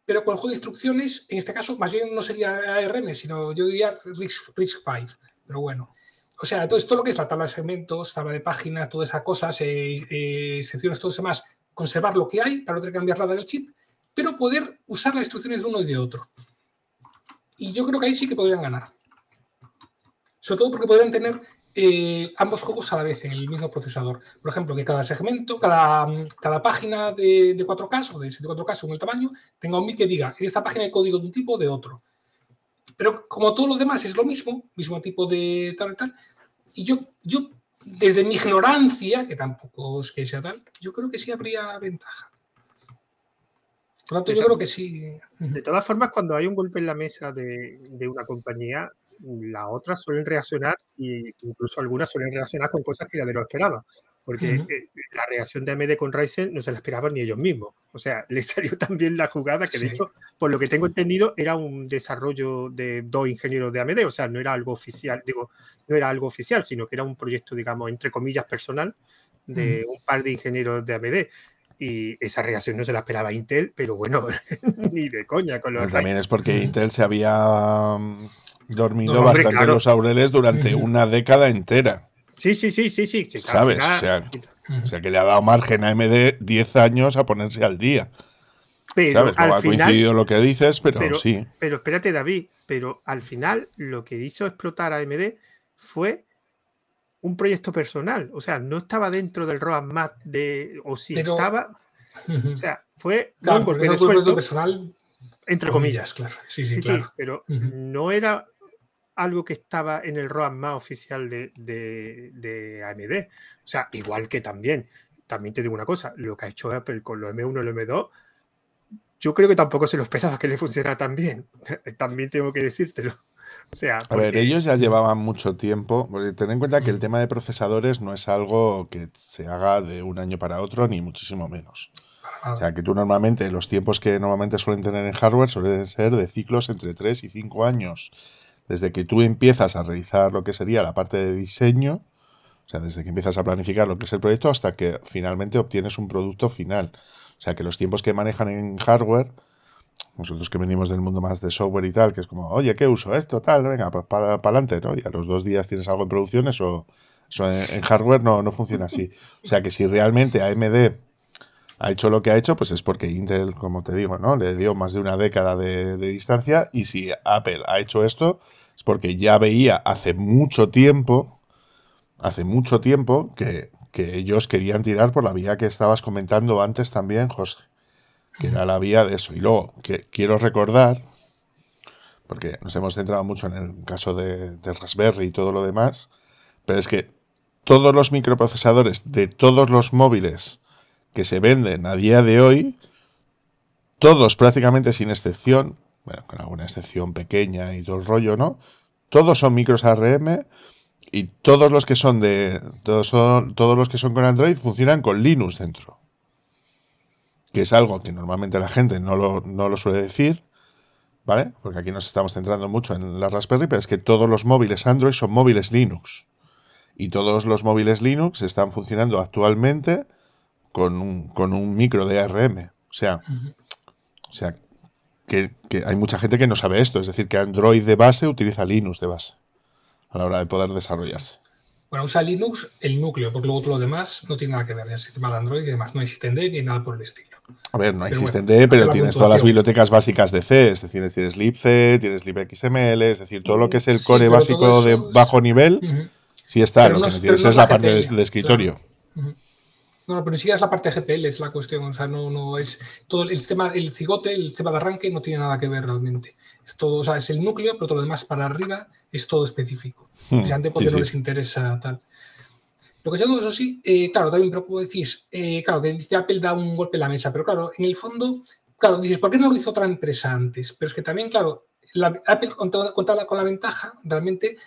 pero con el juego de instrucciones, en este caso, más bien no sería ARM, sino yo diría RISC-V, pero bueno. O sea, todo esto lo que es la tabla de segmentos, tabla de páginas, todas esas cosas, excepciones, eh, eh, secciones, todo eso más, conservar lo que hay para no tener que cambiar nada del chip, pero poder usar las instrucciones de uno y de otro. Y yo creo que ahí sí que podrían ganar. Sobre todo porque podrían tener eh, ambos juegos a la vez en el mismo procesador. Por ejemplo, que cada segmento, cada, mm, cada página de, 4K o de 74 k según el tamaño, tenga un bit que diga, en esta página hay código de un tipo o de otro. Pero como todos los demás es lo mismo, mismo tipo de tal y tal, y yo, yo desde mi ignorancia, que tampoco es que sea tal, yo creo que sí habría ventaja. Por lo tanto, yo creo que sí. De todas formas, cuando hay un golpe en la mesa de, de una compañía, la otra suelen reaccionar, y incluso algunas suelen reaccionar con cosas que lo esperaba. Porque eh, la reacción de AMD con Ryzen no se la esperaban ni ellos mismos. O sea, les salió también la jugada que, de hecho, por lo que tengo entendido, era un desarrollo de dos ingenieros de AMD. O sea, no era algo oficial, digo, no era algo oficial, sino que era un proyecto, digamos, entre comillas, personal de mm. un par de ingenieros de AMD y esa reacción no se la esperaba Intel, pero bueno, ni de coña con los. también es porque Intel se había mm, dormido bastante los Aureles durante una década entera. Sí, sí, sí, sí, sí. ¿Sabes? O sea, que le ha dado margen a MD 10 años a ponerse al día. Pero No ha coincidido lo que dices, pero, sí. Pero espérate, David, pero al final lo que hizo explotar a MD fue un proyecto personal. O sea, no estaba dentro del roadmap de. O si estaba. O sea, fue un proyecto personal. Entre comillas, claro. Sí, sí, sí claro. pero no era algo que estaba en el ROAM más oficial de, AMD. O sea, igual que también, también te digo una cosa, lo que ha hecho Apple con lo M1 y los M2, yo creo que tampoco se lo esperaba que le funcionara tan bien. también tengo que decírtelo. O sea, A ver, ellos ya llevaban mucho tiempo. Ten en cuenta que el mm. tema de procesadores no es algo que se haga de un año para otro, ni muchísimo menos. O sea, que tú normalmente, los tiempos que normalmente suelen tener en hardware suelen ser de ciclos entre 3 y 5 años desde que tú empiezas a realizar lo que sería la parte de diseño, o sea, desde que empiezas a planificar lo que es el proyecto hasta que finalmente obtienes un producto final. O sea, que los tiempos que manejan en hardware, nosotros que venimos del mundo más de software y tal, que es como, oye, ¿qué uso esto? Tal, venga, pues para adelante, ¿no? Y a los dos días tienes algo en producción, eso, en, hardware no, no funciona así. O sea, que si realmente AMD ha hecho lo que ha hecho, pues es porque Intel, como te digo, ¿no? Le dio más de una década de, distancia. Y si Apple ha hecho esto, es porque ya veía hace mucho tiempo, hace mucho tiempo, que, ellos querían tirar por la vía que estabas comentando antes también, José. Que era la vía de eso. Y luego, que quiero recordar, porque nos hemos centrado mucho en el caso de, de Raspberry y todo lo demás, pero es que todos los microprocesadores de todos los móviles que se venden a día de hoy, todos prácticamente sin excepción, bueno, con alguna excepción pequeña y todo el rollo, ¿no? Todos son micros ARM y todos los que son de todos, los que son con Android funcionan con Linux dentro. Que es algo que normalmente la gente no lo, suele decir, ¿vale? Porque aquí nos estamos centrando mucho en la Raspberry, pero es que todos los móviles Android son móviles Linux. Y todos los móviles Linux están funcionando actualmente con un, con un micro de O sea, o sea que, hay mucha gente que no sabe esto. Es decir, que Android de base utiliza Linux de base a la hora de poder desarrollarse. Bueno, usa Linux el núcleo, porque luego todo lo demás no tiene nada que ver. El sistema de Android y demás no existe D ni nada por el estilo. A ver, no existe D, pero tienes todas las bibliotecas básicas de C. Es decir, tienes libc, tienes libxml, es decir, todo lo que es el core básico de bajo nivel, si sí está. lo que tienes es la parte de, escritorio. No, pero ni siquiera es la parte de GPL, es la cuestión. O sea, no, no es todo el tema, el cigote, el tema de arranque no tiene nada que ver realmente. Es todo, o sea, es el núcleo, pero todo lo demás para arriba es todo específico. Hmm, Precisamente porque no les interesa tal. Lo que digo, eso sí, eh, claro, también decís, eh, claro, que dice Apple da un golpe en la mesa, pero claro, en el fondo, claro, dices, ¿por qué no lo hizo otra empresa antes? Pero es que también, claro, Apple contaba, con la ventaja realmente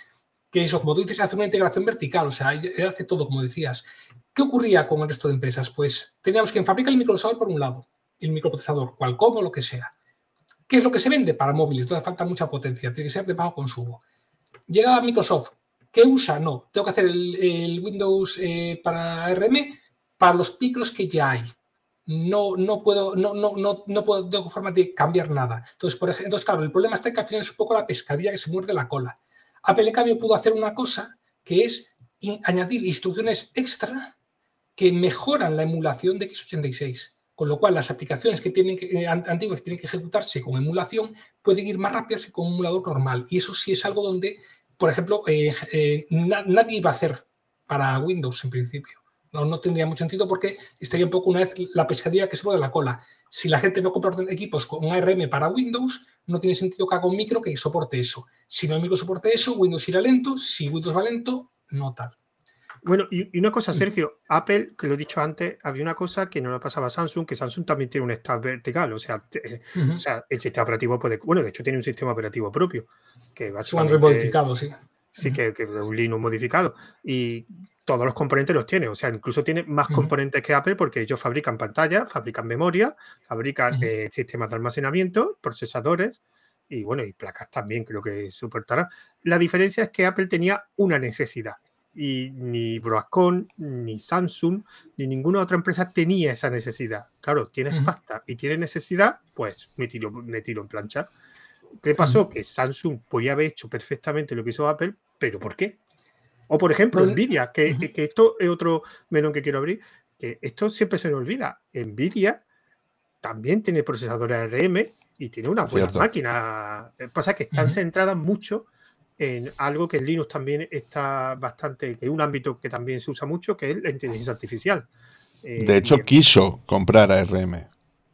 que esos como tú dices, hace una integración vertical, o sea, hace todo, como decías. ¿Qué ocurría con el resto de empresas? Pues teníamos quien fabrica el microprocesador por un lado, el microprocesador, Qualcomm o lo que sea. ¿Qué es lo que se vende? Para móviles, entonces falta mucha potencia, tiene que ser de bajo consumo. Llegaba Microsoft, ¿qué usa? No, tengo que hacer el, Windows eh, para RM para los picos que ya hay. No, no puedo, no, no, no, no puedo, tengo forma de cambiar nada. Entonces, por ejemplo, entonces, claro, el problema está que al final es un poco la pescadilla que se muerde la cola. Apple, cambio, pudo hacer una cosa que es añadir instrucciones extra que mejoran la emulación de x86. Con lo cual, las aplicaciones que tienen que, eh, antiguas que tienen que ejecutarse con emulación pueden ir más rápidas que con un emulador normal. Y eso sí es algo donde, por ejemplo, eh, eh, nadie iba a hacer para Windows en principio. No, tendría mucho sentido porque estaría un poco una vez la pescadilla que se de la cola. Si la gente no compra equipos con ARM para Windows, no tiene sentido que haga un micro que soporte eso. Si no el micro soporte eso, Windows irá lento. Si Windows va lento, no tal. Bueno, y, una cosa, mm. Sergio, Apple, que lo he dicho antes, había una cosa que no la pasaba a Samsung, que Samsung también tiene un stack vertical, o sea, el sistema operativo puede, bueno, de hecho tiene un sistema operativo propio, que Android modificado, sí. Sí, que, es un Linux modificado. Y todos los componentes los tiene, o sea, incluso tiene más componentes que Apple porque ellos fabrican pantallas, fabrican memoria, fabrican eh, sistemas de almacenamiento, procesadores, y bueno, y placas también creo que soportarán. La diferencia es que Apple tenía una necesidad y ni Broadcom, ni Samsung, ni ninguna otra empresa tenía esa necesidad. Claro, tienes pasta y tienes necesidad, pues me tiro, me tiro en plancha. ¿Qué pasó? Que Samsung podía haber hecho perfectamente lo que hizo Apple, pero ¿por qué? O por ejemplo, pues, Nvidia, que, esto es otro menú que quiero abrir, que esto siempre se me olvida. Nvidia también tiene procesadores RM y tiene una buena máquina. Pasa que están centradas mucho en algo que en Linux también está bastante, que es un ámbito que también se usa mucho, que es la inteligencia artificial. Eh, de hecho, quiso comprar a RM.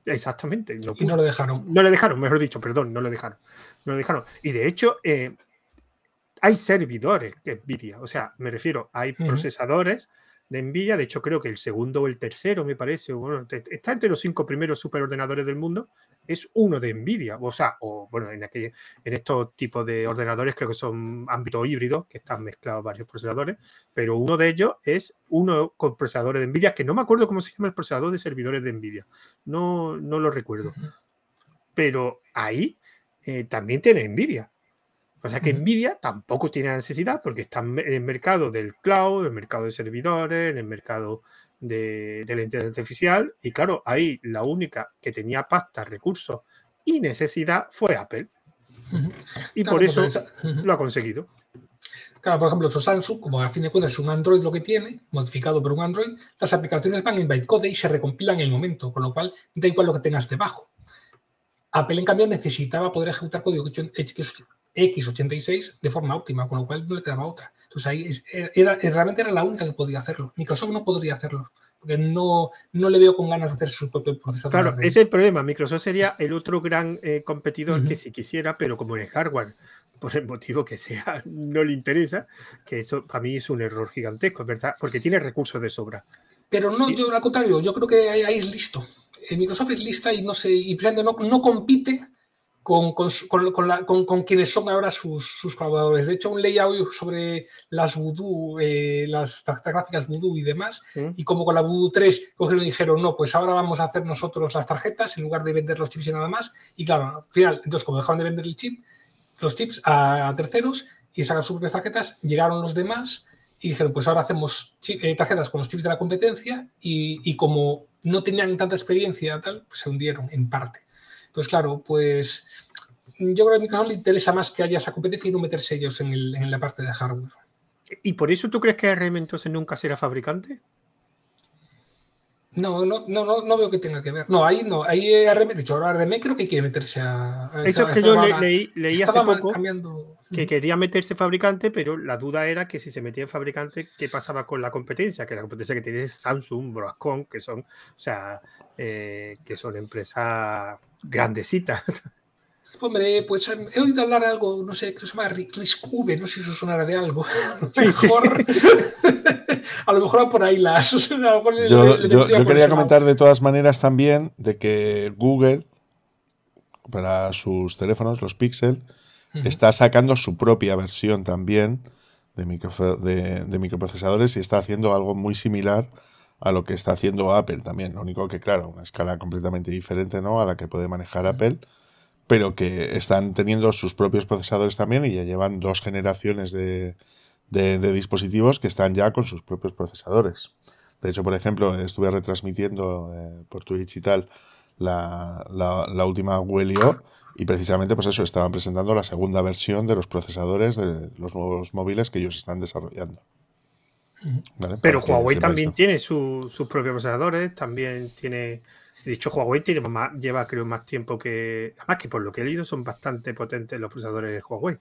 Exactamente. No, y no lo dejaron. No le dejaron, mejor dicho, perdón, no lo dejaron. No dejaron. Y de hecho, eh, hay servidores que NVIDIA. O sea, me refiero, hay procesadores de Nvidia. De hecho, creo que el segundo o el tercero, me parece, bueno, está entre los cinco primeros superordenadores del mundo, es uno de Nvidia. O sea, o bueno, en, aquel, en estos tipos de ordenadores creo que son ámbitos híbridos, que están mezclados varios procesadores, pero uno de ellos es uno con procesadores de Nvidia, que no me acuerdo cómo se llama el procesador de servidores de Nvidia. No, no lo recuerdo. Pero ahí eh, también tiene Nvidia. O sea que Nvidia tampoco tiene necesidad porque está en el mercado del cloud, en el mercado de servidores, en el mercado de, la inteligencia artificial. Y claro, ahí la única que tenía pasta, recursos y necesidad fue Apple. Y por eso lo ha conseguido. Claro, por ejemplo, su Samsung, como a fin de cuentas es un Android lo que tiene, modificado por un Android, las aplicaciones van en bytecode y se recompilan en el momento, con lo cual da igual lo que tengas debajo. Apple, en cambio, necesitaba poder ejecutar código x86 de forma óptima, con lo cual no le quedaba otra. Entonces ahí era, realmente era la única que podía hacerlo. Microsoft no podría hacerlo, porque no, no le veo con ganas de hacer su propio procesador. Claro, ese es el problema. Microsoft sería el otro gran eh, competidor que si quisiera, pero como en el hardware por el motivo que sea, no le interesa, que eso para mí es un error gigantesco, ¿verdad? Porque tiene recursos de sobra. Pero no, yo al contrario, yo creo que ahí, es listo. Eh, Microsoft es lista y no sé y no, no compite con, quienes son ahora sus, sus, colaboradores. De hecho, un layout sobre las Voodoo, eh, las tarjetas gráficas Voodoo y demás, ¿Mm? y como con la Voodoo 3 cogieron y dijeron, no, pues ahora vamos a hacer nosotros las tarjetas en lugar de vender los chips y nada más. Y claro, al final, entonces como dejaron de vender el chip, los chips a, terceros y sacar sus propias tarjetas, llegaron los demás y dijeron, pues ahora hacemos eh, tarjetas con los chips de la competencia y, como no tenían tanta experiencia, tal, pues se hundieron en parte. Entonces, claro, pues yo creo que a canal le interesa más que haya esa competencia y no meterse ellos en, la parte de hardware. ¿Y por eso tú crees que RM entonces nunca será fabricante? No, no, no, no, veo que tenga que ver. No, ahí no, ahí RM, de hecho, ahora RM creo que quiere meterse a. Eso es que yo leí, leí hace que quería meterse fabricante, pero la duda era que si se metía en fabricante, ¿qué pasaba con la competencia? Que la competencia que tiene es Samsung, Broadcom, que son, o sea, eh, que son empresas grandecitas. Pues, hombre, pues em, he oído hablar algo, no sé, que se llama RISC-V, no sé si eso sonará de algo. A lo mejor, a por ahí la. Yo, yo, quería comentar de todas maneras también de que Google, para sus teléfonos, los Pixel, está sacando su propia versión también de, de, microprocesadores y está haciendo algo muy similar a lo que está haciendo Apple también. Lo único que, claro, una escala completamente diferente a la que puede manejar Apple pero que están teniendo sus propios procesadores también y ya llevan dos generaciones de, de, dispositivos que están ya con sus propios procesadores. De hecho, por ejemplo, estuve retransmitiendo eh, por Twitch y tal la, la, última Huawei e y precisamente pues eso, estaban presentando la segunda versión de los procesadores de los nuevos móviles que ellos están desarrollando. Pero Huawei también tiene su, sus propios procesadores, también tiene dicho, Huawei lleva, creo, más tiempo que. Además, que por lo que he leído, son bastante potentes los procesadores de Huawei.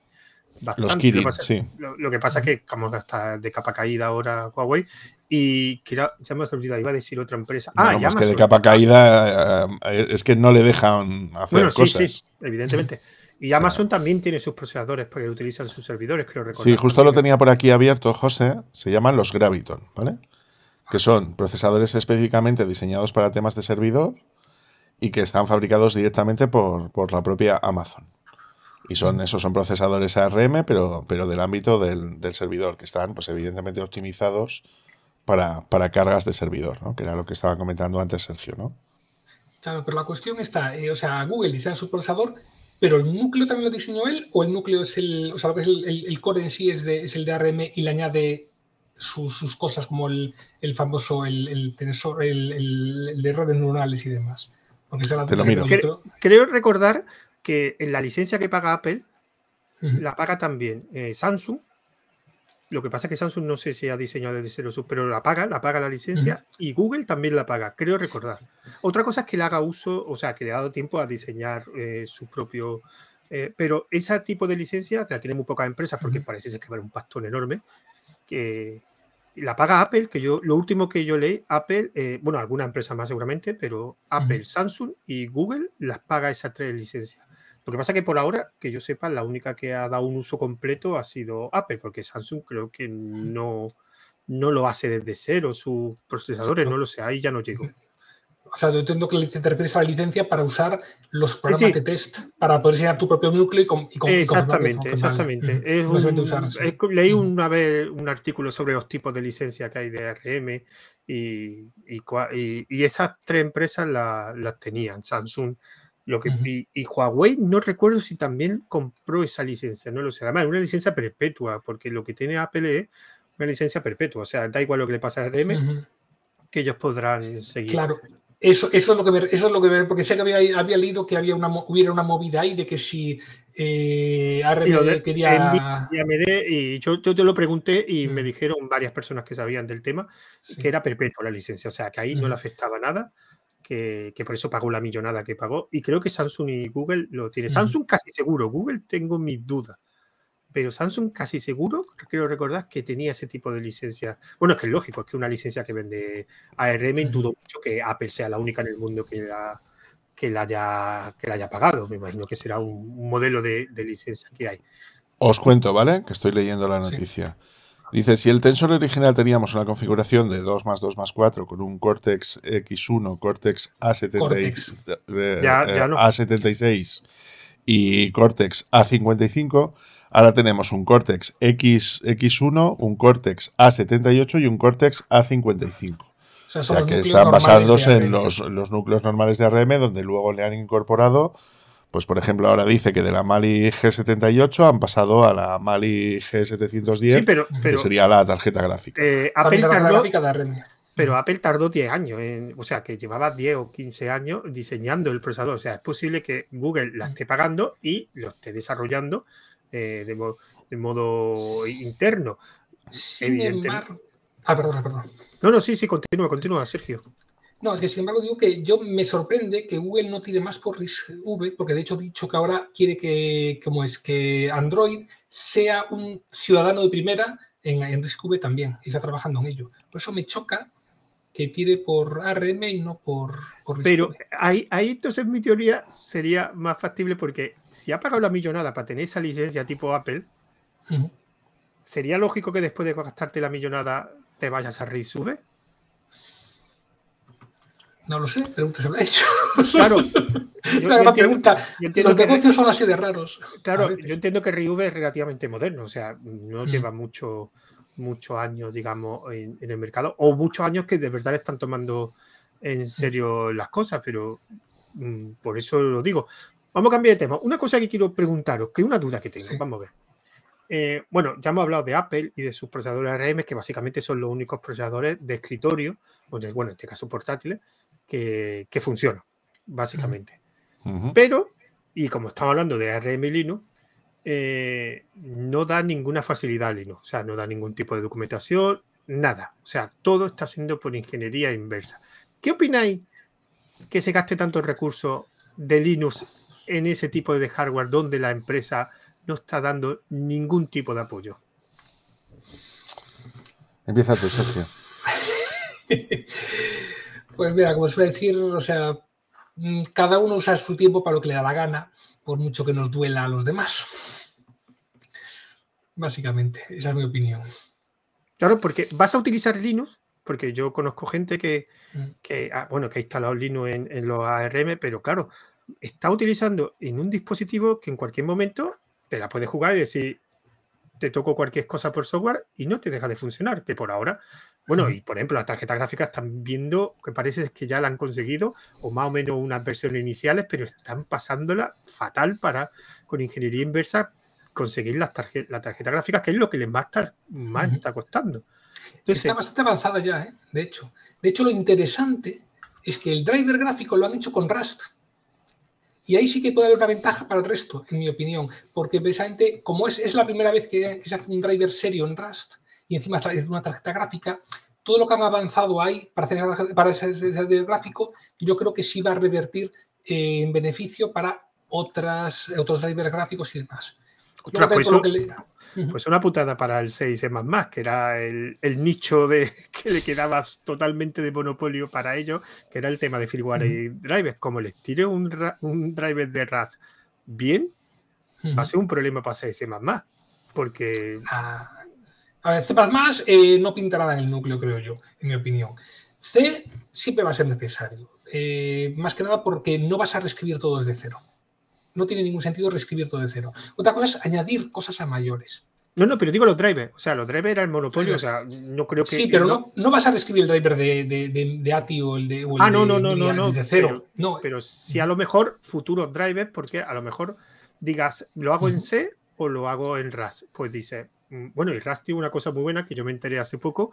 Los Kirin, lo, que pasa, sí. lo, que pasa es que, como está de capa caída ahora Huawei, y se ya me ha olvidado, iba a decir otra empresa. ah, ya más pues que de capa caída eh, eh, es que no le dejan hacer bueno, sí, Sí, evidentemente. Y Amazon también tiene sus procesadores porque utilizan sus servidores, creo recordar. Sí, justo lo tenía por aquí abierto, José. Se llaman los Graviton, ¿vale? que son procesadores específicamente diseñados para temas de servidor y que están fabricados directamente por, la propia Amazon. Y son esos son procesadores ARM, pero, pero del ámbito del, servidor, que están, pues evidentemente, optimizados para, cargas de servidor, Que era lo que estaba comentando antes Sergio, ¿no? Claro, pero la cuestión está, eh, o sea, Google diseña su procesador, pero el núcleo también lo diseñó él, o el núcleo es el, o sea, lo que es el, core en sí es, es el de ARM y le añade sus, cosas como el, famoso, el, el, tensor, el, de redes neuronales y demás. Porque Creo, recordar que en la licencia que paga Apple, la paga también eh, Samsung. Lo que pasa es que Samsung no sé si ha diseñado desde cero, pero la paga, la paga la licencia y Google también la paga, creo recordar. Otra cosa es que le haga uso, o sea, que le ha dado tiempo a diseñar eh, su propio eh, pero ese tipo de licencia, que la tienen muy pocas empresas, porque parece ser que vale un pastón enorme, que, la paga Apple, que yo lo último que yo leí, Apple, eh, bueno, alguna empresa más seguramente, pero Apple, Samsung y Google las paga esas tres licencias. Lo que pasa que por ahora, que yo sepa, la única que ha dado un uso completo ha sido Apple, porque Samsung creo que no, no lo hace desde cero, sus procesadores, no lo sé, ahí ya no llegó. O sea, yo entiendo que te refieres a la licencia para usar los programas de test, para poder diseñar tu propio núcleo y, con, Exactamente, exactamente. leí una vez un artículo sobre los tipos de licencia que hay de RM y, y, esas tres empresas las tenían, Samsung. Lo que, y, Huawei no recuerdo si también compró esa licencia, no lo sé. Además, es una licencia perpetua, porque lo que tiene Apple es una licencia perpetua. O sea, da igual lo que le pasa a RM, que ellos podrán seguir. Claro. Eso, eso, es lo que me, eso es lo que me, porque sé que había, leído que había una, hubiera una movida ahí de que si eh, quería... y yo, yo, te lo pregunté y me mm. dijeron varias personas que sabían del tema que era perpetua la licencia, o sea, que ahí no le mm. afectaba nada, que, por eso pagó la millonada que pagó. Y creo que Samsung y Google lo tiene. Samsung casi seguro, Google tengo mis dudas pero Samsung casi seguro, creo recordar, que tenía ese tipo de licencia. Bueno, es que es lógico, es que una licencia que vende ARM, dudo mucho que Apple sea la única en el mundo que la, que la, haya, que la haya pagado. Me imagino que será un modelo de, licencia que hay. Os cuento, ¿vale? Que estoy leyendo la noticia. Dice, si el tensor original teníamos una configuración de 2 más 2 más 4 con un Cortex X1, Cortex A76 eh, y Cortex A55, Ahora tenemos un Cortex X, X1, un Cortex A78 y un Cortex A55. O sea, que están basándose en los, núcleos normales de ARM, donde luego le han incorporado, pues por ejemplo, ahora dice que de la Mali G78 han pasado a la Mali G710, pero, que sería la tarjeta gráfica. Eh, Apple de Pero Apple tardó 10 años, o sea, que llevaba 10 o 15 años diseñando el procesador. O sea, es posible que Google la esté pagando y lo esté desarrollando eh, de, modo interno. Sin embargo... Ah, perdón, perdón. No, no, sí, sí, continúa, continúa, Sergio. No, es que sin embargo digo que yo me sorprende que Google no tire más por RISC-V, porque de hecho he dicho que ahora quiere que, como es, que Android sea un ciudadano de primera en, en RISC-V también, y está trabajando en ello. Por eso me choca que tire por ARM y no por, Pero ahí, ahí, entonces mi teoría sería más factible porque si ha pagado la millonada para tener esa licencia tipo Apple, ¿sería lógico que después de gastarte la millonada te vayas a RISV? No lo sé, pregunta se lo ha hecho. Claro. pregunta. los negocios son así de raros. Claro, yo entiendo que RISV es relativamente moderno, o sea, no mm. lleva mucho muchos años, digamos, en, el mercado, o muchos años que de verdad están tomando en mm. serio las cosas, pero mm, por eso lo digo. Vamos a cambiar de tema. Una cosa que quiero preguntaros, que es una duda que tengo, vamos a ver. Eh, bueno, ya hemos hablado de Apple y de sus procesadores RM que básicamente son los únicos procesadores de escritorio, o de, bueno, en este caso portátiles, que, que funcionan, básicamente. Pero, y como estamos hablando de ARM y Linux, eh, no da ninguna facilidad a Linux, o sea, no da ningún tipo de documentación, nada. O sea, todo está siendo por ingeniería inversa. ¿Qué opináis que se gaste tanto el recurso de Linux en ese tipo de hardware donde la empresa no está dando ningún tipo de apoyo? Empieza tú, Sergio. pues mira, como suele decir, o sea, Mm, cada uno usa su tiempo para lo que le da la gana, por mucho que nos duela a los demás. Básicamente, esa es mi opinión. Claro, porque vas a utilizar Linux, porque yo conozco gente que, mm. que ah, bueno, que ha instalado Linux en, en los ARM, pero claro, está utilizando en un dispositivo que en cualquier momento te la puedes jugar y decir, te toco cualquier cosa por software y no te deja de funcionar, que por ahora bueno, y por ejemplo, las tarjetas gráficas están viendo que parece que ya la han conseguido, o más o menos unas versiones iniciales, pero están pasándola fatal para, con ingeniería inversa, conseguir las la tarjeta gráfica, que es lo que les va a estar más está costando. Entonces, está bastante avanzada ya, ¿eh? de hecho. De hecho, lo interesante es que el driver gráfico lo han hecho con Rust. Y ahí sí que puede haber una ventaja para el resto, en mi opinión, porque precisamente como es, la primera vez que se hace un driver serio en Rust, y encima es una tarjeta gráfica. Todo lo que han avanzado ahí para, para ese, gráfico, yo creo que sí va a revertir eh, en beneficio para otras, otros drivers gráficos y demás. pues, pues, una putada para el 6 e más que era el, nicho de, que le quedaba totalmente de monopolio para ellos, que era el tema de firmware y drivers. Como les tire un, driver de RAS bien, va a ser un problema para 6 e más porque ah, a ver, C eh, no pinta nada en el núcleo, creo yo, en mi opinión. C siempre va a ser necesario, eh, más que nada porque no vas a reescribir todo desde cero. No tiene ningún sentido reescribir todo desde cero. Otra cosa es añadir cosas a mayores. No, no, pero digo los drivers. O sea, los drivers era el monopolio. O sea, no creo que. Sí, pero no, vas a reescribir el driver de, ATI o el de. ah, no, no, no, no, no. Desde cero. no. pero si a lo mejor futuros drivers, porque a lo mejor digas, ¿lo hago en C o lo hago en RAS? Pues dice, Mm, bueno, y RAS tiene una cosa muy buena que yo me enteré hace poco,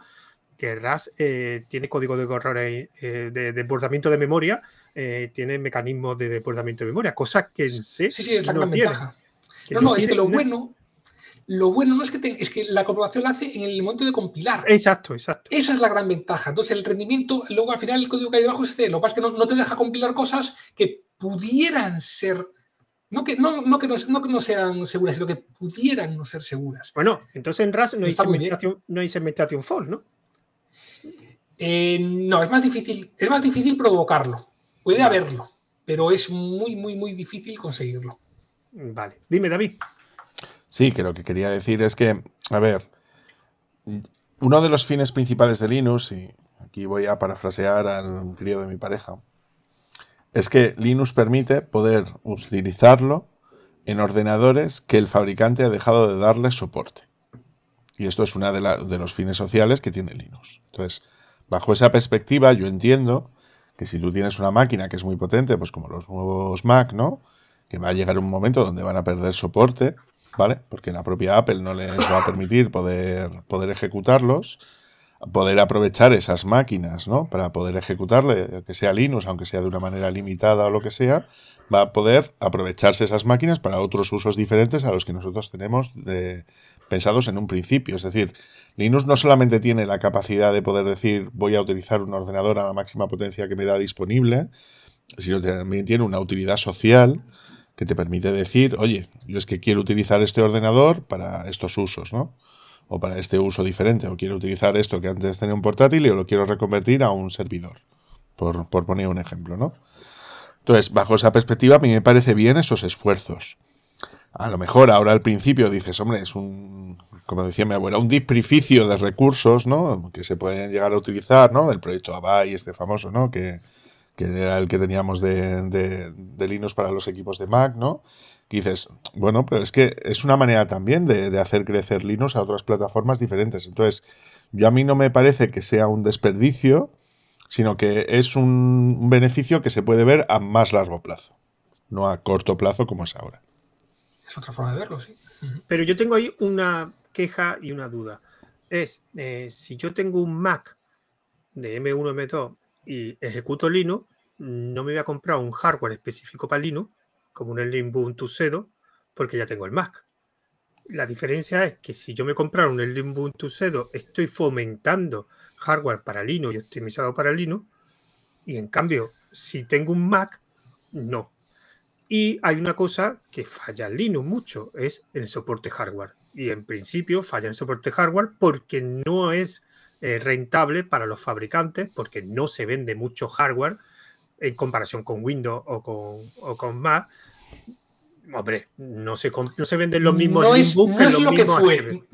que RAS eh, tiene código de error eh, de desbordamiento de memoria, eh, tiene mecanismos de desbordamiento de memoria, cosas que sí, sí, es la gran ventaja. No, no, es que lo bueno, lo bueno no es que es que la comprobación la hace en el momento de compilar. Exacto, exacto. Esa es la gran ventaja. Entonces, el rendimiento, luego al final el código que hay debajo es cero. Lo que pasa es que no te deja compilar cosas que pudieran ser no que no, que no, sean seguras, sino que pudieran no ser seguras. Bueno, entonces en RAS no hay, no segmentation ¿no? Eh, no, es más difícil, es más difícil provocarlo. Puede haberlo, pero es muy, muy, muy difícil conseguirlo. Vale. Dime, David. Sí, que lo que quería decir es que, a ver, uno de los fines principales de Linux, y aquí voy a parafrasear al crío de mi pareja, es que Linux permite poder utilizarlo en ordenadores que el fabricante ha dejado de darle soporte. Y esto es uno de, de, los fines sociales que tiene Linux. Entonces, bajo esa perspectiva, yo entiendo que si tú tienes una máquina que es muy potente, pues como los nuevos Mac, ¿no? Que va a llegar un momento donde van a perder soporte, ¿vale? Porque la propia Apple no les va a permitir poder, poder ejecutarlos poder aprovechar esas máquinas, ¿no? Para poder ejecutarle, que sea Linux, aunque sea de una manera limitada o lo que sea, va a poder aprovecharse esas máquinas para otros usos diferentes a los que nosotros tenemos pensados en un principio. Es decir, Linux no solamente tiene la capacidad de poder decir voy a utilizar un ordenador a la máxima potencia que me da disponible, sino también tiene una utilidad social que te permite decir, oye, yo es que quiero utilizar este ordenador para estos usos, ¿no? o para este uso diferente, o quiero utilizar esto que antes tenía un portátil y lo quiero reconvertir a un servidor, por, por poner un ejemplo, ¿no? Entonces, bajo esa perspectiva, a mí me parece bien esos esfuerzos. A lo mejor ahora al principio dices, hombre, es un, como decía mi abuela, un disprificio de recursos, ¿no? Que se pueden llegar a utilizar, ¿no? Del proyecto Avai, este famoso, ¿no? Que, que era el que teníamos de, de, de Linux para los equipos de Mac, ¿no? dices, bueno, pero es que es una manera también de, hacer crecer Linux a otras plataformas diferentes. Entonces, yo a mí no me parece que sea un desperdicio, sino que es un, beneficio que se puede ver a más largo plazo, no a corto plazo como es ahora. Es otra forma de verlo, sí. Pero yo tengo ahí una queja y una duda. Es, eh, si yo tengo un Mac de M1, M2 y ejecuto Linux, no me voy a comprar un hardware específico para Linux, como un Ubuntu Sedo, porque ya tengo el Mac. La diferencia es que si yo me comprara un Ubuntu Sedo, estoy fomentando hardware para Linux y optimizado para Linux, y en cambio, si tengo un Mac, no. Y hay una cosa que falla Lino Linux mucho, es el soporte hardware. Y en principio falla el soporte hardware porque no es eh, rentable para los fabricantes, porque no se vende mucho hardware en comparación con Windows o con, o con Mac, hombre, no se, se venden los mismos. No es, no es lo que fue.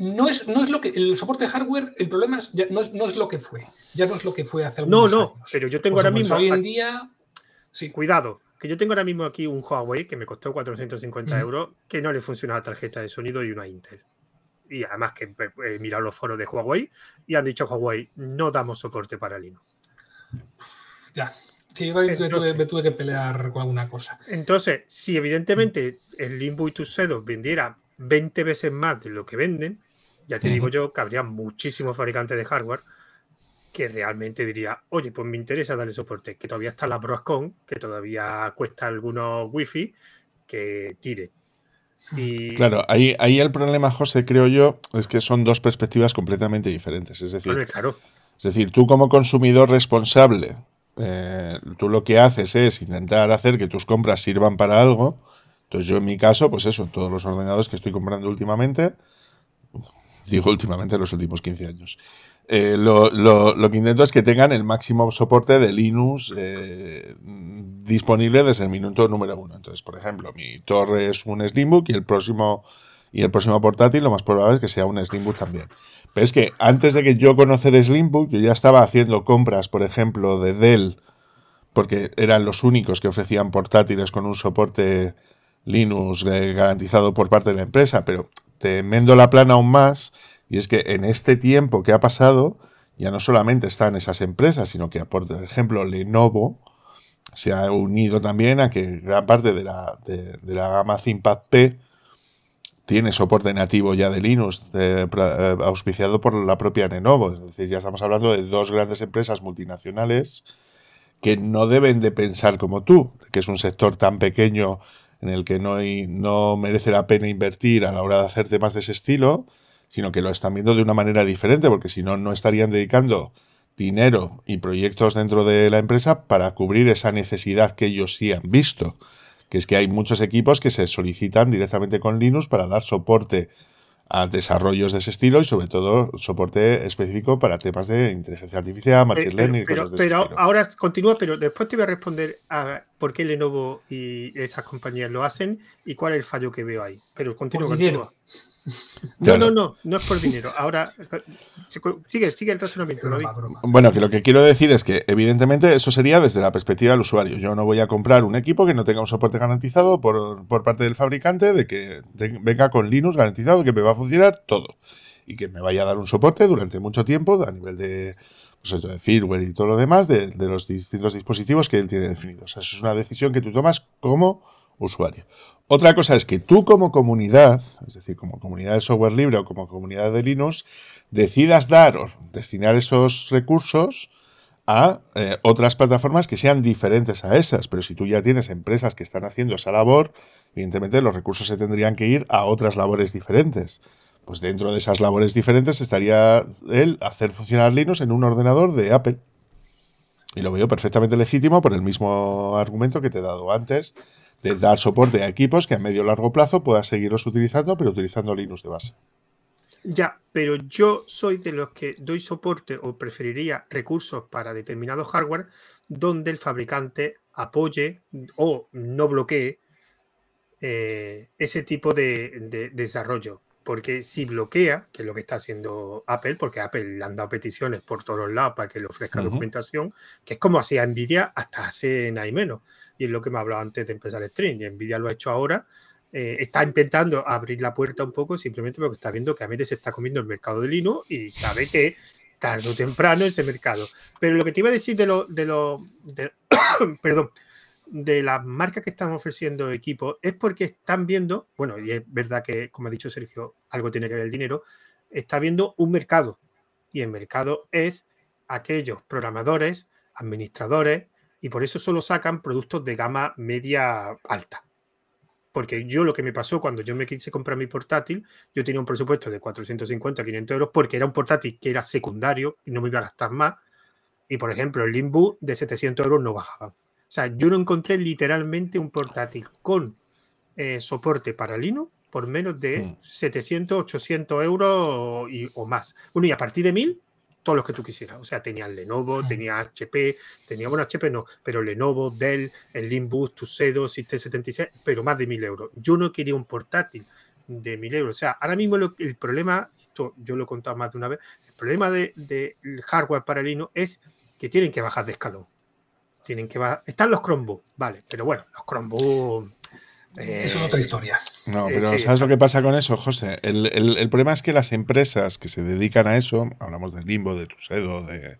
El soporte de hardware, el problema ya, no, es, lo que fue. Ya no es lo que fue hace algunos No, no, pero yo tengo ahora mismo. Hoy en día. Sí. Cuidado, que yo tengo ahora mismo aquí un Huawei que me costó 450 mm. euros, que no le funciona la tarjeta de sonido y una Intel. Y además que eh, he mirado los foros de Huawei y han dicho Huawei, no damos soporte para Linux. Ya, Sí, Entonces, me tuve que pelear con alguna cosa. Entonces, si evidentemente el Limbo y tus sedo vendiera 20 veces más de lo que venden, ya te digo yo que habría muchísimos fabricantes de hardware que realmente diría, oye, pues me interesa darle soporte, que todavía está la Broscon, que todavía cuesta algunos wifi, que tire. Hmm. Y... Claro, ahí, ahí el problema, José, creo yo, es que son dos perspectivas completamente diferentes. Es decir, claro. es decir, tú como consumidor responsable, eh, tú lo que haces es intentar hacer que tus compras sirvan para algo. Entonces yo en mi caso, pues eso, todos los ordenadores que estoy comprando últimamente, digo últimamente los últimos 15 años, eh, lo, que intento es que tengan el máximo soporte de Linux eh, disponible desde el minuto número uno. Entonces, por ejemplo, mi torre es un Slimbook y el próximo y el próximo portátil lo más probable es que sea un Slimbook también. Pero es que antes de que yo conocer Slimbook, yo ya estaba haciendo compras, por ejemplo, de Dell, porque eran los únicos que ofrecían portátiles con un soporte Linux eh, garantizado por parte de la empresa, pero te mendo la plana aún más, y es que en este tiempo que ha pasado, ya no solamente están esas empresas, sino que, por ejemplo, Lenovo se ha unido también a que gran parte de la, de la gama ThinkPad P tiene soporte nativo ya de Linux, eh, auspiciado por la propia Lenovo. Es decir, ya estamos hablando de dos grandes empresas multinacionales que no deben de pensar como tú, que es un sector tan pequeño en el que no, no merece la pena invertir a la hora de hacer temas de ese estilo, sino que lo están viendo de una manera diferente, porque si no, no estarían dedicando dinero y proyectos dentro de la empresa para cubrir esa necesidad que ellos sí han visto que es que hay muchos equipos que se solicitan directamente con Linux para dar soporte a desarrollos de ese estilo y sobre todo soporte específico para temas de inteligencia artificial, eh, machine learning y cosas de pero ahora continúa, pero después te voy a responder a por qué Lenovo y esas compañías lo hacen y cuál es el fallo que veo ahí. Pero Continúa. Pues No, no, no, no es por dinero. Ahora, sigue, sigue el razonamiento. Bueno, que lo que quiero decir es que, evidentemente, eso sería desde la perspectiva del usuario. Yo no voy a comprar un equipo que no tenga un soporte garantizado por, parte del fabricante, de que venga con Linux garantizado, que me va a funcionar todo. Y que me vaya a dar un soporte durante mucho tiempo a nivel de, pues eso, de firmware y todo lo demás, de, los distintos dispositivos que él tiene definidos. O eso es una decisión que tú tomas como usuario. Otra cosa es que tú como comunidad, es decir, como comunidad de software libre o como comunidad de Linux, decidas dar o destinar esos recursos a eh, otras plataformas que sean diferentes a esas. Pero si tú ya tienes empresas que están haciendo esa labor, evidentemente los recursos se tendrían que ir a otras labores diferentes. Pues dentro de esas labores diferentes estaría el hacer funcionar Linux en un ordenador de Apple. Y lo veo perfectamente legítimo por el mismo argumento que te he dado antes de dar soporte a equipos que a medio o largo plazo pueda seguirlos utilizando, pero utilizando Linux de base. Ya, pero yo soy de los que doy soporte o preferiría recursos para determinado hardware donde el fabricante apoye o no bloquee eh, ese tipo de, desarrollo. Porque si bloquea, que es lo que está haciendo Apple, porque Apple le han dado peticiones por todos lados para que le ofrezca documentación, que es como hacía Nvidia hasta hace nada y menos y es lo que me hablaba antes de empezar el stream. Y Nvidia lo ha hecho ahora. Eh, está intentando abrir la puerta un poco simplemente porque está viendo que a veces se está comiendo el mercado de Linux y sabe que tarde o temprano ese mercado. Pero lo que te iba a decir de lo, de lo, perdón, de las marcas que están ofreciendo equipos es porque están viendo, bueno, y es verdad que, como ha dicho Sergio, algo tiene que ver el dinero, está viendo un mercado. Y el mercado es aquellos programadores, administradores, y por eso solo sacan productos de gama media alta. Porque yo lo que me pasó cuando yo me quise comprar mi portátil, yo tenía un presupuesto de 450 500 euros porque era un portátil que era secundario y no me iba a gastar más. Y por ejemplo, el limbo de 700 euros no bajaba. O sea, yo no encontré literalmente un portátil con eh, soporte para Linux por menos de 700, 800 euros o más. Bueno, y a partir de 1000 todos los que tú quisieras. O sea, tenía Lenovo, tenía HP, tenía, bueno, HP no, pero Lenovo, Dell, el Limbus, Tuxedo, System 76, pero más de 1000 euros. Yo no quería un portátil de 1000 euros. O sea, ahora mismo el problema, esto yo lo he contado más de una vez, el problema del hardware para Linux es que tienen que bajar de escalón. Tienen que bajar. Están los Chromebooks, vale, pero bueno, los Chromebooks es otra historia. No, eh, pero ¿sabes lo que pasa con eso, José? El, problema es que las empresas que se dedican a eso, hablamos de Limbo, de Tusedo, de...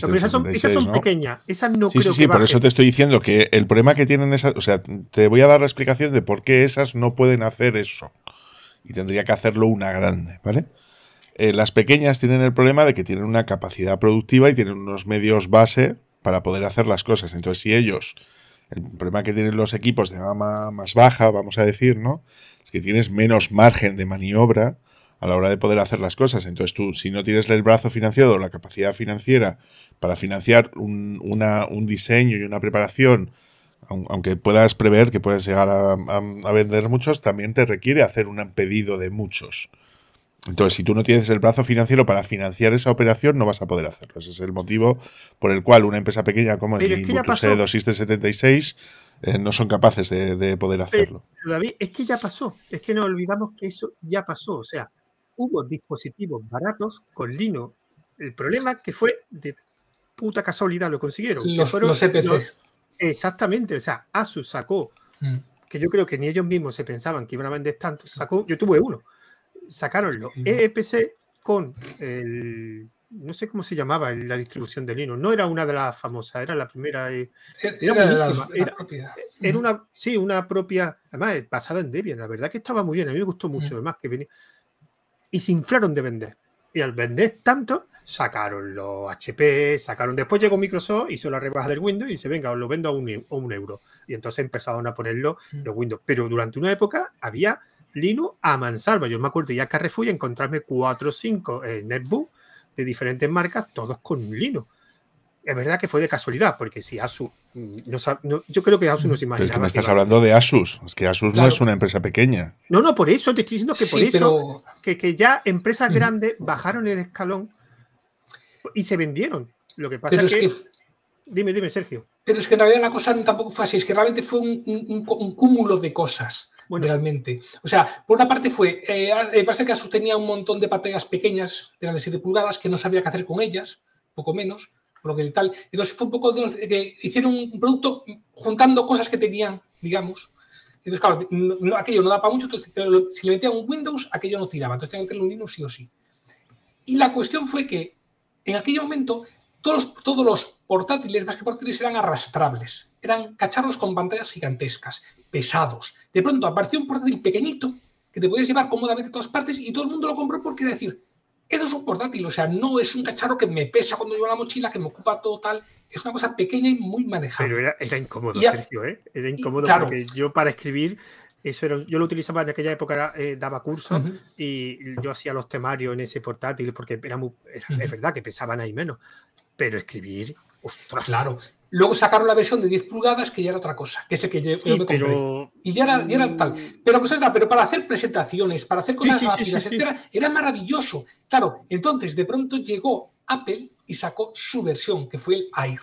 Pero esas son, pequeñas, esas no sí, sí, por eso te estoy diciendo que el problema que tienen esas, o sea, te voy a dar la explicación de por qué esas no pueden hacer eso y tendría que hacerlo una grande, ¿vale? Eh, las pequeñas tienen el problema de que tienen una capacidad productiva y tienen unos medios base para poder hacer las cosas. Entonces, si ellos el problema que tienen los equipos de gama más baja, vamos a decir, ¿no? Es que tienes menos margen de maniobra a la hora de poder hacer las cosas. Entonces tú, si no tienes el brazo financiado o la capacidad financiera para financiar un, diseño y una preparación, aunque puedas prever que puedes llegar a, vender muchos, también te requiere hacer un pedido de muchos. Entonces, si tú no tienes el brazo financiero para financiar esa operación, no vas a poder hacerlo. Ese es el motivo por el cual una empresa pequeña como el 2 System 76 no son capaces de, poder hacerlo. es que ya pasó. Es que no olvidamos que eso ya pasó. O sea, hubo dispositivos baratos con Lino. El problema que fue de puta casualidad lo consiguieron. E los, exactamente. O sea, Asus sacó, mm. que yo creo que ni ellos mismos se pensaban que iban a vender tanto. Sacó, yo tuve uno sacaron los EPC con el. No sé cómo se llamaba la distribución de Linux. No era una de las famosas, era la primera. Eh, era, una, sí, una propia. Además, eh, basada en Debian. La verdad que estaba muy bien. A mí me gustó mucho. Mm. Además, que venía. Y se inflaron de vender. Y al vender tanto, sacaron los HP, sacaron. Después llegó Microsoft, hizo la rebaja del Windows y dice, venga, os lo vendo a un, euro. Y entonces empezaron a ponerlo mm. los Windows. Pero durante una época había Lino a mansalva. Yo me acuerdo ya que refugio encontrarme cuatro, o 5 eh, netbooks de diferentes marcas, todos con lino. Es verdad que fue de casualidad, porque si Asus. Mm, no, yo creo que Asus no se es me estás hablando de Asus. Es que Asus no es una empresa pequeña. No, no, por eso te estoy diciendo que por eso. Que, ya empresas mm. grandes bajaron el escalón y se vendieron. Lo que pasa es que. Dime, dime, Sergio. Pero es que en realidad la cosa tampoco fue Es que realmente fue un cúmulo de cosas bueno. realmente. O sea, por una parte fue, eh, eh que sostenía un montón de pantallas pequeñas, de las de 7 pulgadas, que no sabía qué hacer con ellas, poco menos, por lo que tal. Entonces fue un poco de hicieron un producto juntando cosas que tenían, digamos. Entonces, claro, aquello no da para mucho, pero si le metía un Windows, aquello no tiraba, entonces tenían que un Linux sí o sí. Y la cuestión fue que en aquel momento todos, todos los portátiles, más que portátiles, eran arrastrables eran cacharros con pantallas gigantescas, pesados. De pronto apareció un portátil pequeñito que te podías llevar cómodamente a todas partes y todo el mundo lo compró porque era decir, eso es un portátil, o sea, no es un cacharro que me pesa cuando llevo la mochila, que me ocupa todo tal. Es una cosa pequeña y muy manejable. Pero era, incómodo, Sergio, ¿eh? Era incómodo claro, yo para escribir, eso yo lo utilizaba en aquella época, eh, daba cursos y yo hacía los temarios en ese portátil porque era muy, es verdad que pesaban ahí menos, pero escribir, ostras. Claro, Luego sacaron la versión de 10 pulgadas, que ya era otra cosa, que sé que yo, me compré. Y ya era, tal. Pero pero para hacer presentaciones, para hacer cosas rápidas, era maravilloso. Claro, entonces de pronto llegó Apple y sacó su versión, que fue el Air.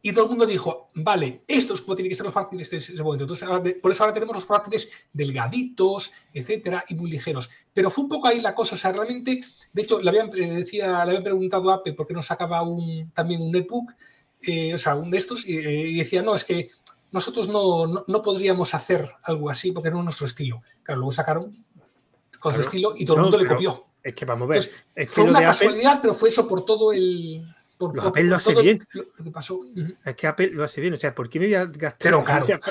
Y todo el mundo dijo, vale, estos es tienen que ser los fáciles este ese momento. Entonces, por eso ahora tenemos los fáciles delgaditos, etcétera, y muy ligeros. Pero fue un poco ahí la cosa. O sea, realmente, de hecho, le habían, le habían preguntado a Apple por qué no sacaba un, también un netbook. Eh, o sea, un de estos, eh, y, decía, no, es que nosotros no, no, podríamos hacer algo así porque no es nuestro estilo. Claro, luego sacaron con su estilo y todo el mundo le copió. Es que vamos a ver. fue una casualidad, pero fue eso por todo el. Por, Apple lo hace bien. que pasó. Es que Apple lo hace bien. O sea, ¿por qué me voy a gastar? Claro.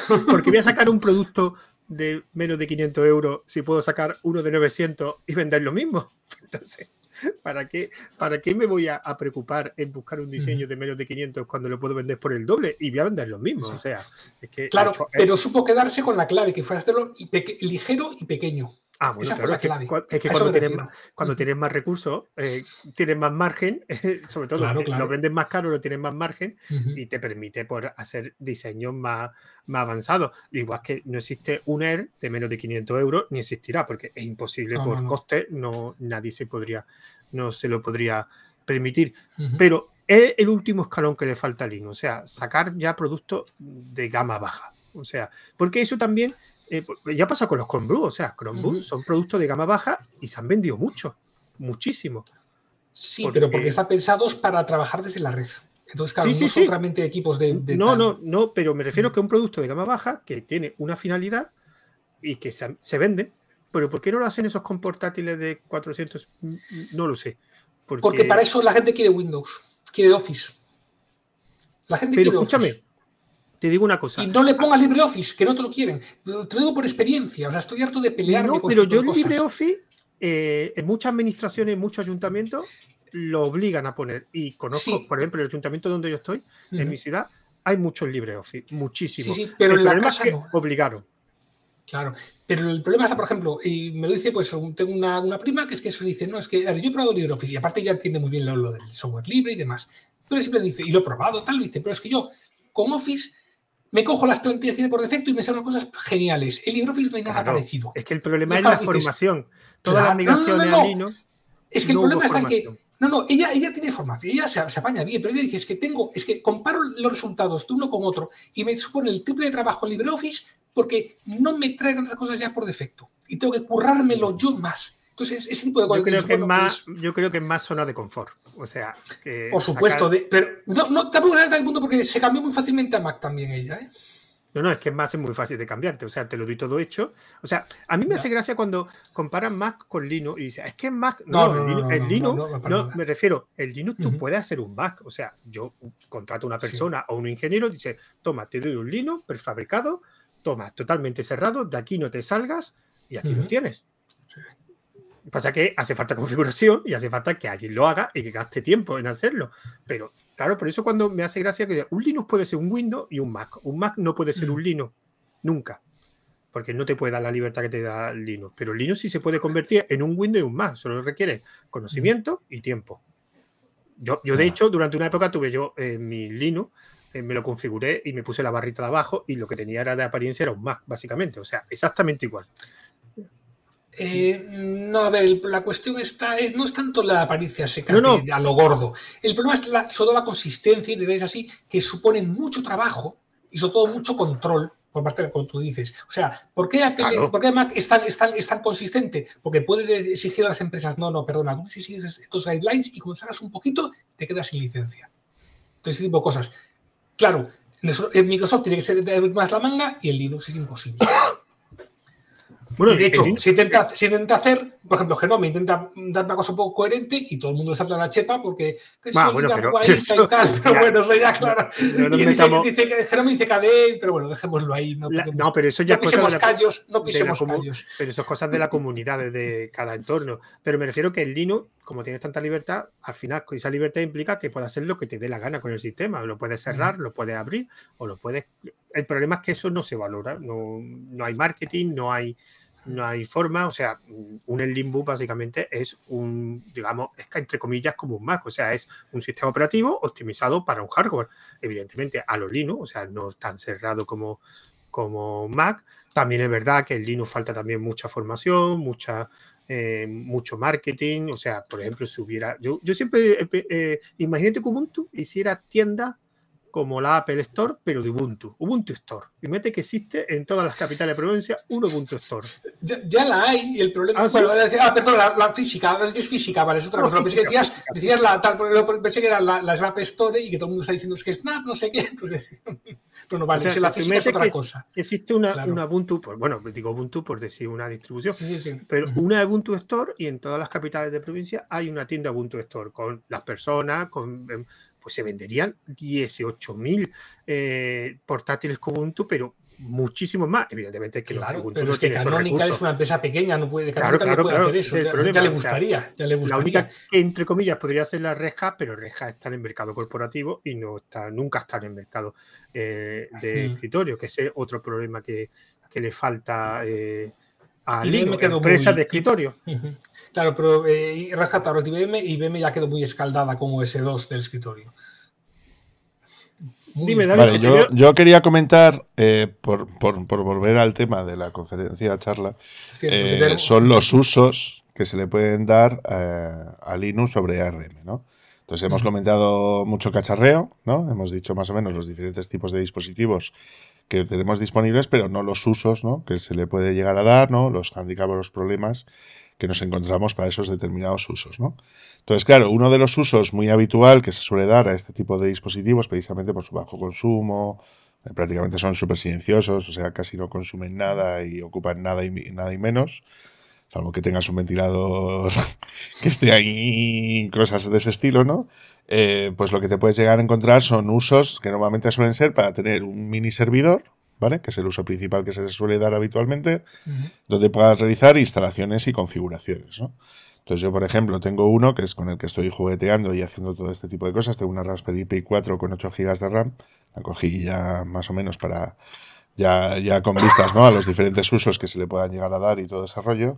O ¿Por qué voy a sacar un producto de menos de 500 euros si puedo sacar uno de 900 y vender lo mismo? Entonces. ¿Para qué, ¿Para me voy a, preocupar en buscar un diseño de menos de 500 cuando lo puedo vender por el doble? Y voy a vender lo mismo. O sea, es que claro, pero supo quedarse con la clave, que fue hacerlo ligero y pequeño. Ah, bueno, claro, es, que, cuando, tienes más, recursos, eh, tienes más margen, sobre todo lo vendes más caro, lo tienes más margen y te permite por pues, hacer diseños más, más avanzados. Igual que no existe un Air e de menos de 500 euros, ni existirá, porque es imposible por coste, no, nadie se podría, no se lo podría permitir. Pero es el último escalón que le falta a Linux, o sea, sacar ya productos de gama baja. O sea, porque eso también eh, pues, ya pasa con los Chromebooks, o sea, Chromebooks son productos de gama baja y se han vendido mucho, muchísimo. Sí, pero porque están pensados para trabajar desde la red. Entonces, cada sí, sí, son realmente equipos de. no, no, no, pero me refiero mm. que un producto de gama baja que tiene una finalidad y que se, se vende, pero ¿por qué no lo hacen esos portátiles de 400? Mm, mm, no lo sé. Porque... para eso la gente quiere Windows, quiere Office. La gente pero escúchame, te digo una cosa. Y no le ponga LibreOffice, que no te lo quieren. Te lo digo por experiencia, o sea, estoy harto de pelear no, pero este yo LibreOffice, eh, en muchas administraciones, en muchos ayuntamientos, lo obligan a poner. Y conozco, por ejemplo, el ayuntamiento donde yo estoy, en mi ciudad, hay muchos LibreOffice, muchísimos. pero el en es que obligaron. Claro, pero el problema está, por ejemplo, y me lo dice, pues tengo una, prima que es que eso dice, no, es que yo he probado LibreOffice y aparte ya entiende muy bien lo, del software libre y demás. Pero siempre dice, y lo he probado, tal, lo dice, pero es que yo con Office me cojo las plantillas que tiene por defecto y me salen cosas geniales. El LibreOffice no hay nada parecido. Es que el problema es, la formación. Toda la no, Es que el problema está en que. No, no, ella, ella tiene formación, ella se, apaña bien, pero ella dice, que tengo, es que comparo los resultados de uno con otro y me supone el triple de trabajo en LibreOffice porque no me trae tantas cosas ya por defecto y tengo que currármelo yo más. Entonces, ese tipo de cosas. Yo creo que, más, yo creo que es más zona de confort. O sea, Por supuesto, pero no, no tampoco el punto porque se cambió muy fácilmente a Mac también ella, ¿eh? No, no, es que más es muy fácil de cambiarte. O sea, te lo doy todo hecho. O sea, a mí me hace gracia cuando comparan Mac con Linux y dices, es que Mac. No, no, Linux. No, me refiero, el Linux tú puedes hacer un Mac. O sea, yo contrato a una persona o un ingeniero y dice, toma, te doy un Linux prefabricado, toma, totalmente cerrado, de aquí no te salgas y aquí lo tienes. Pasa que hace falta configuración y hace falta que alguien lo haga y que gaste tiempo en hacerlo. Pero claro, por eso cuando me hace gracia que un Linux puede ser un Windows y un Mac. Un Mac no puede ser un mm. Linux, nunca. Porque no te puede dar la libertad que te da Linux. Pero Linux sí se puede convertir en un Windows y un Mac. Solo requiere conocimiento mm. y tiempo. Yo, yo de ah. hecho, durante una época tuve yo eh, mi Linux, eh, me lo configuré y me puse la barrita de abajo y lo que tenía era de apariencia era un Mac, básicamente. O sea, exactamente igual. Eh, no, a ver, la cuestión está, es, no es tanto la apariencia seca De, a lo gordo. El problema es la, la consistencia y detalles así que suponen mucho trabajo y sobre todo mucho control por parte de que tú dices. O sea, ¿por qué, ¿por qué Mac es tan, consistente? Porque puede exigir a las empresas, no, no, perdona, tú si sigues estos guidelines y cuando salgas un poquito, te quedas sin licencia. Entonces, ese tipo de cosas. Claro, en Microsoft tiene que ser más la manga y el Linux es imposible. Bueno, de hecho, si intenta, si intenta, hacer, por ejemplo, Genome intenta dar una cosa un poco coherente y todo el mundo salta la chepa porque que ah, bueno, pero, y pero bueno, eso ya claro. No, dice, que Genome dice pero bueno, dejémoslo ahí. No, no pero eso ya no pisemos la, callos, no pisemos callos. Pero eso es cosas de la comunidad, de cada entorno. Pero me refiero que el Linux, como tienes tanta libertad, al final esa libertad implica que puedas hacer lo que te dé la gana con el sistema. Lo puedes cerrar, lo puedes abrir o lo puedes... El problema es que eso no se valora, no, no hay marketing, no hay no hay forma, o sea, mm, un Linux básicamente es un, digamos, es entre comillas como un Mac, o sea, es un sistema operativo optimizado para un hardware, evidentemente a los Linux, o sea, no tan cerrado como, como Mac. También es verdad que en Linux falta también mucha formación, mucha, eh, mucho marketing, o sea, por ejemplo, si hubiera, yo, yo siempre, eh, eh imagínate que Ubuntu hiciera tiendas como la Apple Store, pero de Ubuntu, Ubuntu Store. Y mete que existe en todas las capitales de provincia un Ubuntu Store. Ya, la hay, y el problema. Ah, bueno, ah perdón, la, física, es física, vale, es otra cosa. decías, la tal, pensé que era la, la, Store y que todo el mundo está diciendo es que Snap, no sé qué. Entonces, bueno, vale, la física es otra cosa. Existe una, una, Ubuntu, pues bueno, digo Ubuntu por decir una distribución, sí, sí, pero una Ubuntu Store y en todas las capitales de provincia hay una tienda Ubuntu Store con las personas, con em, pues se venderían 18.000 eh, portátiles con pero muchísimos más. Evidentemente que claro, los pero es que Canonical es una empresa pequeña, no puede, claro, claro, no hacer eso. ya, le gustaría, le gustaría, La única entre comillas, podría ser la reja, pero reja está en el mercado corporativo y no está, nunca está en el mercado eh, de escritorio, que ese es otro problema que, que le falta. Eh, a quedó empresa de escritorio. Claro, pero eh, de IBM y IBM ya quedó muy escaldada como OS2 del escritorio. Dime, yo, yo, quería comentar, eh, por, volver al tema de la conferencia charla, eh, son los usos que se le pueden dar eh, a Linux sobre ARM, ¿no? Entonces hemos comentado mucho cacharreo, ¿no? Hemos dicho más o menos los diferentes tipos de dispositivos que tenemos disponibles, pero no los usos, Que se le puede llegar a dar, ¿no? Los handicaps, los problemas que nos encontramos para esos determinados usos, ¿no? Entonces, claro, uno de los usos muy habitual que se suele dar a este tipo de dispositivos, precisamente por su bajo consumo, eh, prácticamente son súper silenciosos, o sea, casi no consumen nada y ocupan nada y, nada y menos, salvo que tengas un ventilador que esté ahí, cosas de ese estilo, ¿no? Eh, pues lo que te puedes llegar a encontrar son usos que normalmente suelen ser para tener un mini servidor, ¿vale? Que es el uso principal que se suele dar habitualmente, donde puedas realizar instalaciones y configuraciones, ¿no? Entonces yo, por ejemplo, tengo uno que es con el que estoy jugueteando y haciendo todo este tipo de cosas. Tengo una Raspberry Pi 4 con 8 GB de RAM. La cogí ya más o menos para ya, ya con vistas a los diferentes usos que se le puedan llegar a dar y todo ese rollo.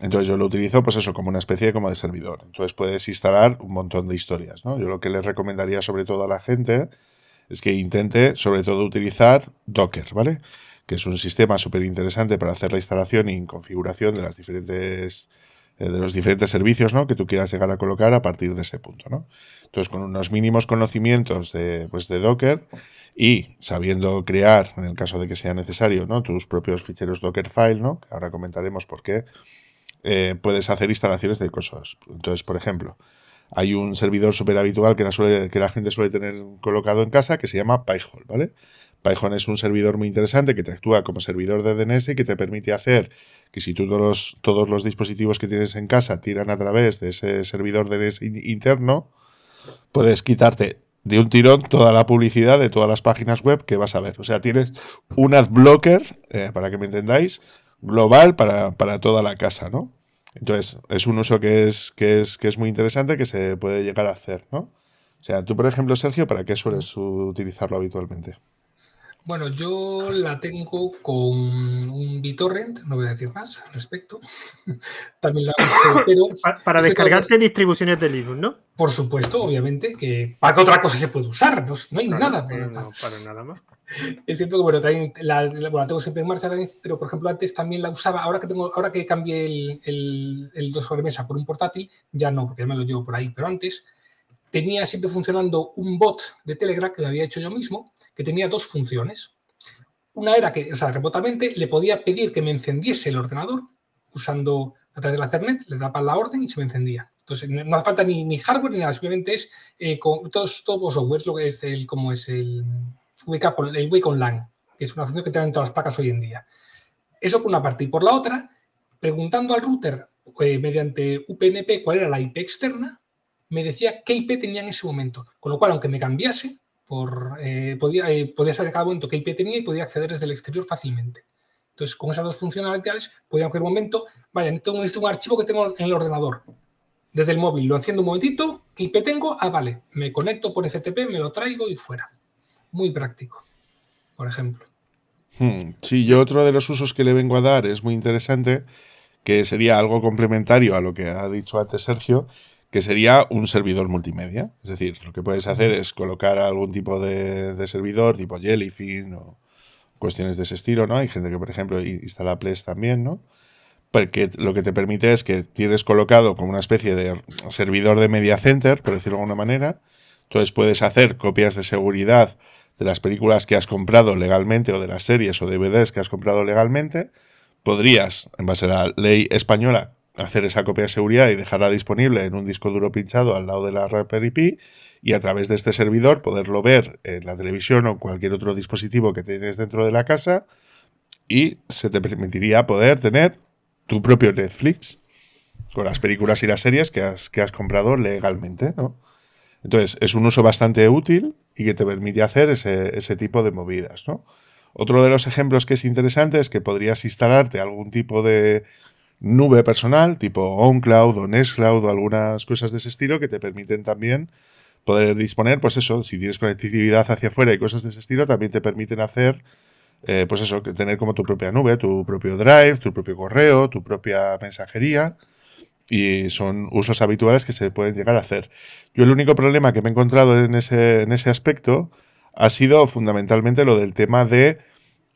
Entonces yo lo utilizo, pues eso, como una especie como de servidor. Entonces puedes instalar un montón de historias, ¿no? Yo lo que les recomendaría sobre todo a la gente es que intente sobre todo utilizar Docker, ¿vale? Que es un sistema súper interesante para hacer la instalación y configuración de las diferentes eh, de los diferentes servicios ¿no? que tú quieras llegar a colocar a partir de ese punto. Entonces, con unos mínimos conocimientos de, pues, de Docker, y sabiendo crear, en el caso de que sea necesario, ¿no? tus propios ficheros Dockerfile, ¿no? ahora comentaremos por qué, eh, puedes hacer instalaciones de cosas. Entonces, por ejemplo, hay un servidor súper habitual que la, gente suele tener colocado en casa que se llama PyHole, ¿vale? PyHole es un servidor muy interesante que te actúa como servidor de DNS y que te permite hacer que si todos los, todos los dispositivos que tienes en casa tiran a través de ese servidor DNS interno, puedes quitarte de un tirón toda la publicidad de todas las páginas web que vas a ver. O sea, tienes un ad blocker, eh, para que me entendáis, global para, toda la casa, ¿no? Entonces, es un uso que es, que es, que es muy interesante que se puede llegar a hacer, ¿no? O sea, tú, por ejemplo, Sergio, ¿para qué sueles utilizarlo habitualmente? Bueno, yo la tengo con un BitTorrent, no voy a decir más al respecto. También la uso, pero. Para, descargar descargarte distribuciones de Linux, ¿no? Por supuesto, obviamente, que para qué otra cosa se puede usar, no, hay nada. No, para, nada más. Es cierto que bueno, también la, tengo siempre en marcha, pero por ejemplo antes también la usaba, ahora que tengo, ahora que cambié el, el, sobre mesa sobremesa por un portátil, ya no, porque ya me lo llevo por ahí, pero antes tenía siempre funcionando un bot de Telegram que me había hecho yo mismo, que tenía dos funciones. Una era que, o sea, remotamente le podía pedir que me encendiese el ordenador usando a través de la Cernet, le daba la orden y se me encendía. Entonces, no hace falta ni, hardware ni nada, simplemente es eh, con todos, todos lo que es el, como es el Wake, el Online, que es una función que tienen todas las placas hoy en día. Eso por una parte. Y por la otra, preguntando al router eh, mediante UPnP cuál era la IP externa, me decía qué IP tenía en ese momento. Con lo cual, aunque me cambiase, por, eh, podía, eh, podía, saber cada momento qué IP tenía y podía acceder desde el exterior fácilmente. Entonces, con esas dos funcionalidades, podía en cualquier momento, vaya, tengo un, archivo que tengo en el ordenador. Desde el móvil lo enciendo un momentito, ¿qué IP tengo? Ah, vale, me conecto por FTP, me lo traigo y fuera. Muy práctico, por ejemplo. Hmm, sí, yo otro de los usos que le vengo a dar es muy interesante, que sería algo complementario a lo que ha dicho antes Sergio, que sería un servidor multimedia. Es decir, lo que puedes hacer es colocar algún tipo de, servidor, tipo Jellyfin o cuestiones de ese estilo, ¿no? Hay gente que, por ejemplo, instala Ples también, ¿no? Porque lo que te permite es que tienes colocado como una especie de servidor de media center, por decirlo de alguna manera. Entonces puedes hacer copias de seguridad de las películas que has comprado legalmente o de las series o DVDs que has comprado legalmente. Podrías, en base a la ley española, hacer esa copia de seguridad y dejarla disponible en un disco duro pinchado al lado de la Raspberry Pi y a través de este servidor poderlo ver en la televisión o cualquier otro dispositivo que tienes dentro de la casa y se te permitiría poder tener tu propio Netflix con las películas y las series que has, que has comprado legalmente, Entonces, es un uso bastante útil y que te permite hacer ese, tipo de movidas, Otro de los ejemplos que es interesante es que podrías instalarte algún tipo de, nube personal, tipo OnCloud o Nextcloud o algunas cosas de ese estilo que te permiten también poder disponer, pues eso, si tienes conectividad hacia afuera y cosas de ese estilo, también te permiten hacer, eh, pues eso, tener como tu propia nube, tu propio drive, tu propio correo, tu propia mensajería. Y son usos habituales que se pueden llegar a hacer. Yo el único problema que me he encontrado en ese, en ese aspecto ha sido fundamentalmente lo del tema de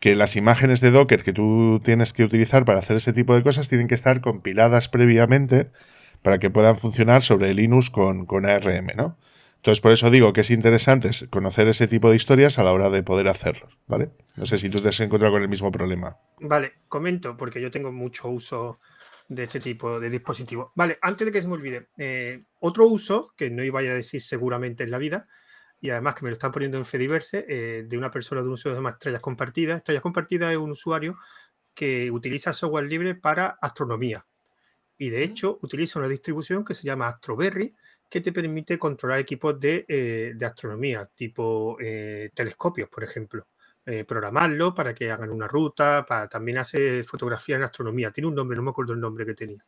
que las imágenes de Docker que tú tienes que utilizar para hacer ese tipo de cosas tienen que estar compiladas previamente para que puedan funcionar sobre Linux con, con ARM, ¿no? Entonces, por eso digo que es interesante conocer ese tipo de historias a la hora de poder hacerlo, ¿vale? No sé si tú te has encontrado con el mismo problema. Vale, comento, porque yo tengo mucho uso de este tipo de dispositivos. Vale, antes de que se me olvide, eh, otro uso que no iba a decir seguramente en la vida y además que me lo están poniendo en Fediverse, eh, de una persona de un usuario de estrellas compartidas. Estrellas compartidas es un usuario que utiliza software libre para astronomía. Y de hecho utiliza una distribución que se llama Astroberry, que te permite controlar equipos de, eh, astronomía, tipo eh, telescopios, por ejemplo. Eh, programarlo para que hagan una ruta, para, también hace fotografía en astronomía. Tiene un nombre, no me acuerdo el nombre que tenía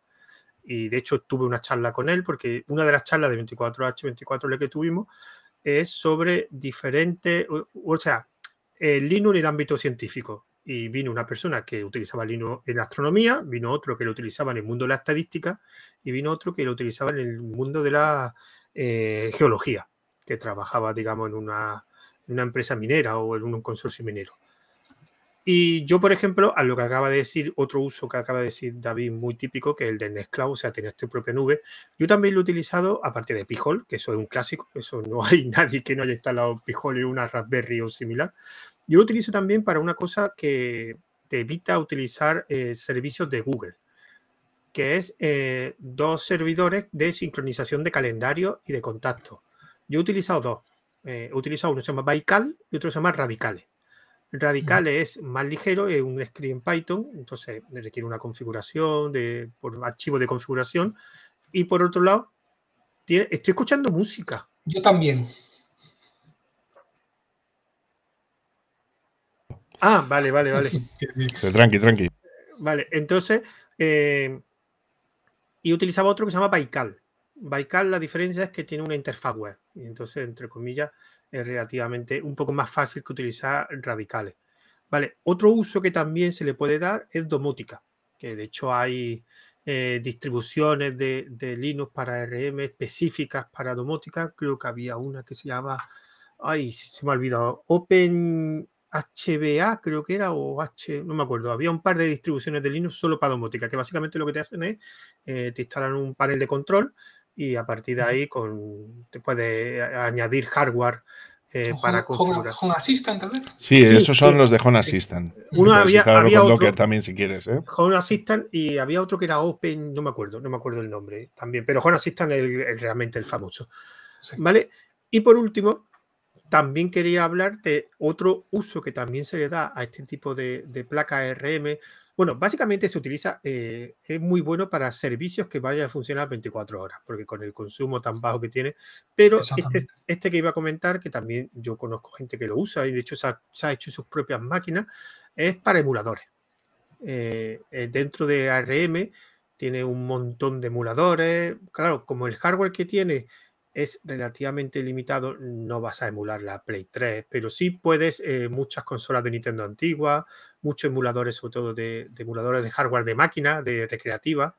y de hecho tuve una charla con él porque una de las charlas de 24H24 l que tuvimos es sobre diferentes, o, sea, el Linux en el ámbito científico. Y vino una persona que utilizaba Linux en astronomía, vino otro que lo utilizaba en el mundo de la estadística y vino otro que lo utilizaba en el mundo de la eh, geología, que trabajaba, digamos, en una empresa minera o en un consorcio minero. Y yo, por ejemplo, a lo que acaba de decir, otro uso que acaba de decir David, muy típico, que es el de Nextcloud, o sea, tener tu propia nube, yo también lo he utilizado, aparte de Pijol, que eso es un clásico, eso no hay nadie que no haya instalado Pijol en una Raspberry o similar. Yo lo utilizo también para una cosa que te evita utilizar eh, servicios de Google, que es eh, dos servidores de sincronización de calendario y de contacto. Yo he utilizado dos. Eh, he utilizado uno se llama Baikal y otro se llama Radicales Radical es más ligero, es un script en Python, entonces requiere una configuración de, por archivo de configuración. Y por otro lado, estoy escuchando música. Yo también. Ah, vale, vale, vale. tranqui, tranqui. Vale, entonces, eh, y utilizaba otro que se llama Baikal. Baikal, la diferencia es que tiene una interfaz web. Y entonces, entre comillas, es relativamente un poco más fácil que utilizar radicales. Vale, otro uso que también se le puede dar es domótica, que de hecho hay eh, distribuciones de, Linux para RM específicas para domótica. Creo que había una que se llama, ay, se me ha olvidado, Open HBA, creo que era, o H, no me acuerdo. Había un par de distribuciones de Linux solo para domótica, que básicamente lo que te hacen es, eh, te instalan un panel de control y a partir de ahí con, te puede añadir hardware eh, para configurar. Home, Assistant, tal vez. Sí, esos son los de Home Assistant. Uno había, había también, si quieres. ¿eh? Assistant y había otro que era Open, no me acuerdo, no me acuerdo el nombre también, pero Home Assistant es realmente el famoso. ¿Vale? Y por último, también quería hablar de otro uso que también se le da a este tipo de, de placa RM, bueno, básicamente se utiliza, eh, es muy bueno para servicios que vayan a funcionar 24 horas, porque con el consumo tan bajo que tiene. Pero este, este, que iba a comentar, que también yo conozco gente que lo usa y de hecho se ha, hecho sus propias máquinas, es para emuladores. Eh, eh, dentro de ARM tiene un montón de emuladores. Claro, como el hardware que tiene es relativamente limitado, no vas a emular la Play 3, pero sí puedes muchas consolas de Nintendo antiguas, muchos emuladores, sobre todo de, emuladores de hardware de máquina, de recreativa,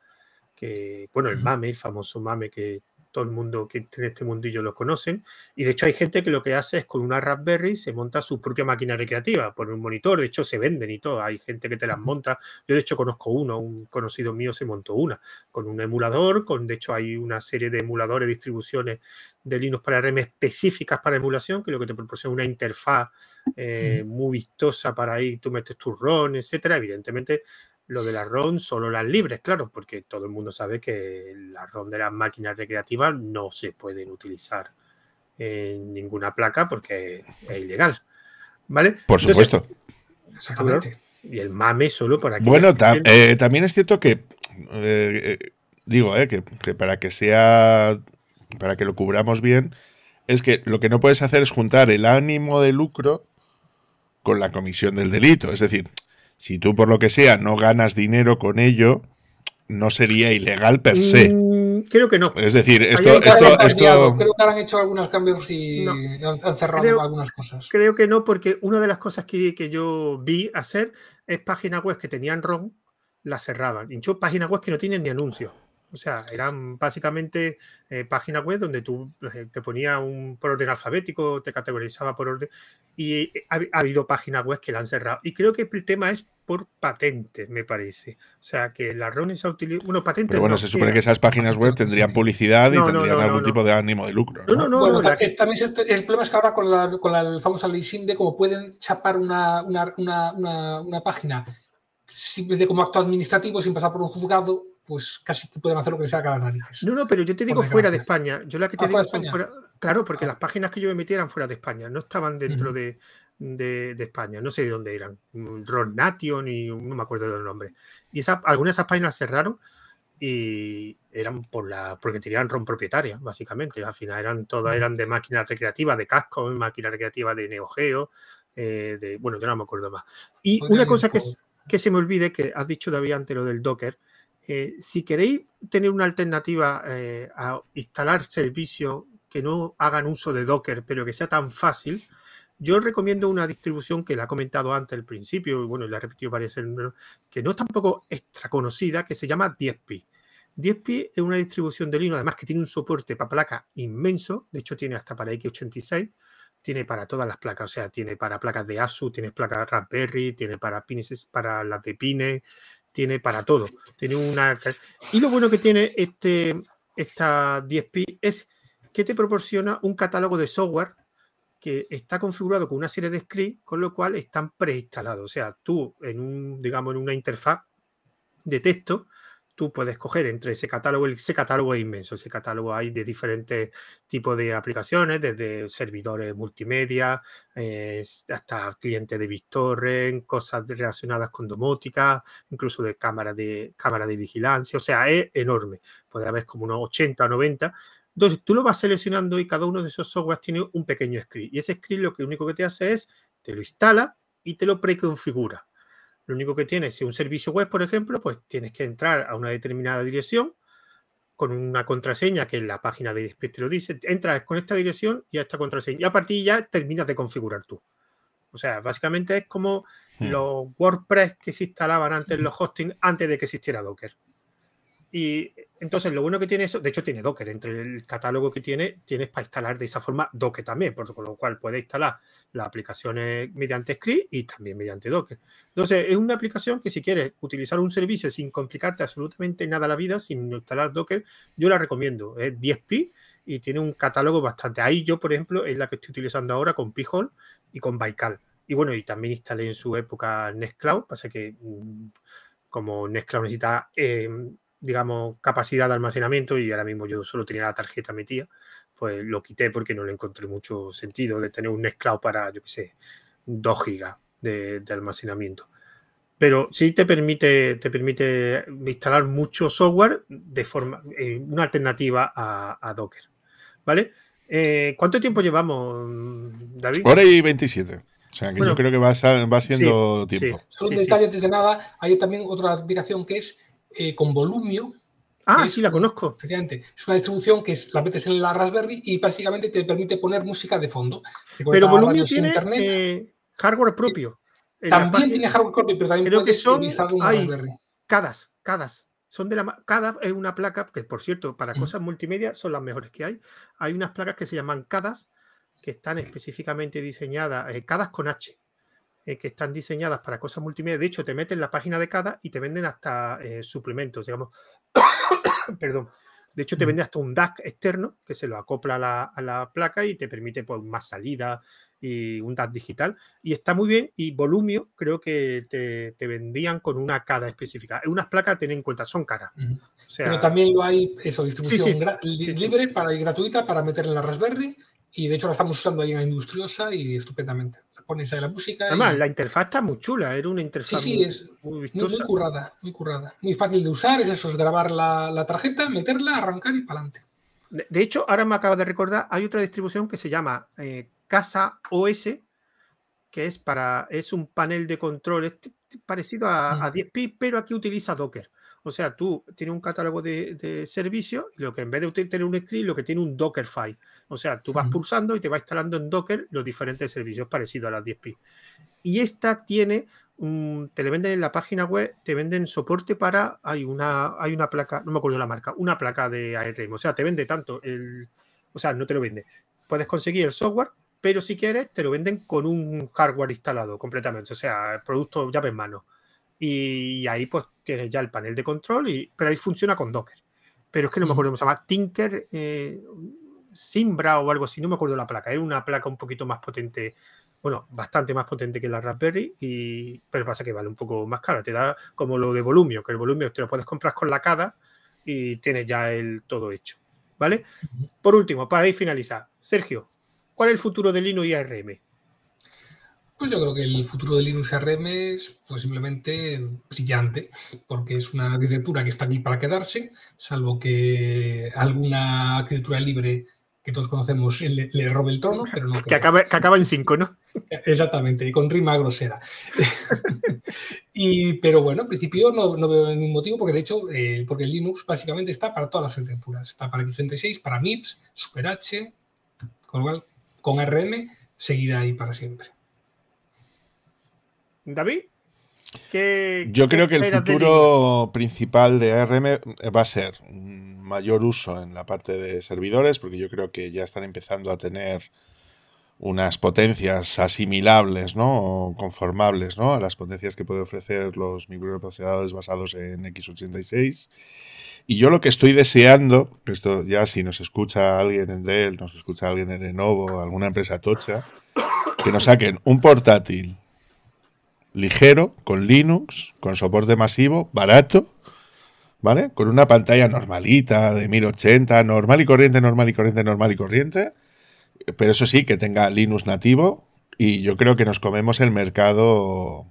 que, bueno, el MAME, el famoso MAME que todo el mundo que en este mundillo lo conocen. Y de hecho hay gente que lo que hace es con una Raspberry se monta su propia máquina recreativa, por un monitor, de hecho se venden y todo, hay gente que te las monta. Yo de hecho conozco uno, un conocido mío se montó una, con un emulador, con de hecho hay una serie de emuladores, distribuciones de Linux para RM específicas para emulación, que lo que te proporciona una interfaz eh, muy vistosa para ahí, tú metes tu ROM, etcétera. Evidentemente lo de la ROM, solo las libres, claro, porque todo el mundo sabe que la ROM de las máquinas recreativas no se pueden utilizar en ninguna placa porque es ilegal. ¿Vale? Por supuesto. Exactamente. Y el mame solo para que. Bueno, eh, también es cierto que. Eh, digo, eh, que, para que sea. Para que lo cubramos bien, es que lo que no puedes hacer es juntar el ánimo de lucro con la comisión del delito. Es decir, si tú por lo que sea no ganas dinero con ello, no sería ilegal per se. Mm, creo que no. Es decir, esto... esto, esto... Creo que han hecho algunos cambios y han cerrado algunas cosas. Creo que no, porque una de las cosas que, yo vi hacer es páginas web que tenían ROM, las cerraban. yo, páginas web que no tienen ni anuncios o sea, eran básicamente eh, páginas web donde tú eh, te ponía un, por orden alfabético, te categorizaba por orden. Y ha, habido páginas web que la han cerrado. Y creo que el tema es por patentes, me parece. O sea, que la runes se Bueno, patentes. Pero bueno, se supone eh, que esas páginas web tendrían publicidad y tendrían algún tipo de ánimo de lucro. No, no, no. también el, problema es que ahora con la, con famosa ley de cómo pueden chapar una, una página simplemente como acto administrativo sin pasar por un juzgado pues casi que pueden hacer lo que sea haga las narices. No, no, pero yo te digo fuera de España. Yo la que te ah, digo fuera Claro, porque ah. las páginas que yo me metí eran fuera de España, no estaban dentro de, España. No sé de dónde eran. Ron Nation y no me acuerdo del nombre. Y esa, algunas de esas páginas cerraron y eran por la porque tenían ron propietaria básicamente al final eran todas eran de máquinas recreativas de casco máquinas recreativas de neogeo. Eh, de bueno yo no me acuerdo más y una cosa que, que se me olvide que has dicho todavía antes lo del Docker eh, si queréis tener una alternativa eh, a instalar servicios que no hagan uso de Docker, pero que sea tan fácil, yo recomiendo una distribución que la he comentado antes al principio, y bueno, la he repetido varias veces, que no es tampoco extra conocida, que se llama 10pi. 10pi es una distribución de Linux, además que tiene un soporte para placa inmenso, de hecho tiene hasta para x86, tiene para todas las placas, o sea, tiene para placas de ASUS, tiene placas Raspberry, tiene para pines, para las de Pine, tiene para todo. Tiene una... Y lo bueno que tiene este, esta p es que te proporciona un catálogo de software que está configurado con una serie de scripts, con lo cual están preinstalados. O sea, tú en un, digamos, en una interfaz de texto, tú puedes coger entre ese catálogo, ese catálogo es inmenso, ese catálogo hay de diferentes tipos de aplicaciones, desde servidores multimedia eh, hasta clientes de BitTorrent, cosas relacionadas con domótica, incluso de cámara de, cámara de vigilancia, o sea, es enorme, puede haber como unos 80 o 90. Entonces tú lo vas seleccionando y cada uno de esos softwares tiene un pequeño script. Y ese script lo que único que te hace es, te lo instala y te lo preconfigura lo único que tiene, si un servicio web, por ejemplo, pues tienes que entrar a una determinada dirección con una contraseña que en la página de DSP lo dice, entras con esta dirección y a esta contraseña. Y a partir ya terminas de configurar tú. O sea, básicamente es como hmm. los WordPress que se instalaban antes, hmm. los hosting, antes de que existiera Docker. Y entonces lo bueno que tiene eso, de hecho tiene Docker, entre el catálogo que tiene, tienes para instalar de esa forma Docker también, por lo cual puedes instalar aplicación es mediante script y también mediante Docker. Entonces, es una aplicación que si quieres utilizar un servicio sin complicarte absolutamente nada la vida, sin instalar Docker, yo la recomiendo. Es 10p y tiene un catálogo bastante. Ahí yo, por ejemplo, es la que estoy utilizando ahora con Pijol y con Baikal. Y bueno, y también instalé en su época Nextcloud, pasa que mm, como Nextcloud necesita, eh, digamos, capacidad de almacenamiento y ahora mismo yo solo tenía la tarjeta metida, pues lo quité porque no le encontré mucho sentido de tener un esclavo para, yo qué sé, 2 gigas de, almacenamiento. Pero sí te permite, te permite instalar mucho software de forma, eh, una alternativa a, Docker. ¿Vale? Eh, ¿Cuánto tiempo llevamos, David? ahora y 27. O sea, que yo creo que va, siendo tiempo. Sí, un de nada, hay también otra aplicación que es eh, con Volumio, Ah, sí, la conozco. Es una distribución que es, la metes en la Raspberry y básicamente te permite poner música de fondo. Pero Volumio tiene internet. Eh, hardware propio. También tiene hardware propio, pero también creo que son, Raspberry. Cadas, cadas. Son de la, cada es una placa que, por cierto, para cosas multimedia son las mejores que hay. Hay unas placas que se llaman CADAS, que están específicamente diseñadas, eh, CADAS con H, eh, que están diseñadas para cosas multimedia. De hecho, te meten la página de CADAS y te venden hasta suplementos, digamos, Perdón. De hecho, te vende hasta un DAC externo que se lo acopla a la, placa y te permite pues, más salida y un DAC digital. Y está muy bien. Y Volumio, creo que te, vendían con una cada específica. Unas placas, ten en cuenta, son caras. Pero también lo hay, eso, distribución libre para, y gratuita para meter en la Raspberry. Y de hecho, la estamos usando ahí en la Industriosa y estupendamente la música. Además, la interfaz está muy chula, era una interfaz muy, es muy, currada, muy currada. Muy fácil de usar, es eso, es grabar la, tarjeta, meterla, arrancar y para adelante. De, hecho, ahora me acaba de recordar, hay otra distribución que se llama eh, Casa OS, que es para es un panel de control parecido a, mm. a 10 p pero aquí utiliza Docker. O sea, tú tienes un catálogo de, servicios y lo que en vez de usted tener un script, lo que tiene un Dockerfile. O sea, tú vas pulsando y te va instalando en Docker los diferentes servicios parecidos a las 10P. Y esta tiene, un, te le venden en la página web, te venden soporte para, hay una, hay una placa, no me acuerdo la marca, una placa de ARM. O sea, te vende tanto el, o sea, no te lo vende. Puedes conseguir el software, pero si quieres, te lo venden con un hardware instalado completamente. O sea, el producto ya en mano y ahí pues tienes ya el panel de control, y, pero ahí funciona con Docker. Pero es que no me acuerdo cómo se llama, Tinker eh, Simbra o algo así, no me acuerdo la placa. Es una placa un poquito más potente, bueno, bastante más potente que la Raspberry, y, pero pasa que vale un poco más cara. Te da como lo de volumen, que el volumen te lo puedes comprar con la CADA y tienes ya el todo hecho. ¿Vale? Por último, para ir finalizar, Sergio, ¿cuál es el futuro de Linux y ARM? Pues yo creo que el futuro de Linux RM es pues, simplemente brillante, porque es una arquitectura que está aquí para quedarse, salvo que alguna arquitectura libre que todos conocemos le, robe el trono, pero no. Que acaba, que acaba en 5, ¿no? Exactamente, y con rima grosera. y, pero bueno, en principio no, veo ningún motivo, porque de hecho, eh, porque Linux básicamente está para todas las arquitecturas. Está para x 36 para MIPS, SuperH, con lo cual, con RM, seguirá ahí para siempre. David. Yo creo que el futuro principal de ARM va a ser un mayor uso en la parte de servidores, porque yo creo que ya están empezando a tener unas potencias asimilables, ¿no? conformables, ¿no? A las potencias que puede ofrecer los microprocesadores basados en x86. Y yo lo que estoy deseando, esto ya si nos escucha alguien en Dell, nos escucha alguien en Lenovo, alguna empresa tocha, que nos saquen un portátil ligero, con Linux, con soporte masivo, barato, ¿vale? Con una pantalla normalita, de 1080, normal y corriente, normal y corriente, normal y corriente. Pero eso sí, que tenga Linux nativo. Y yo creo que nos comemos el mercado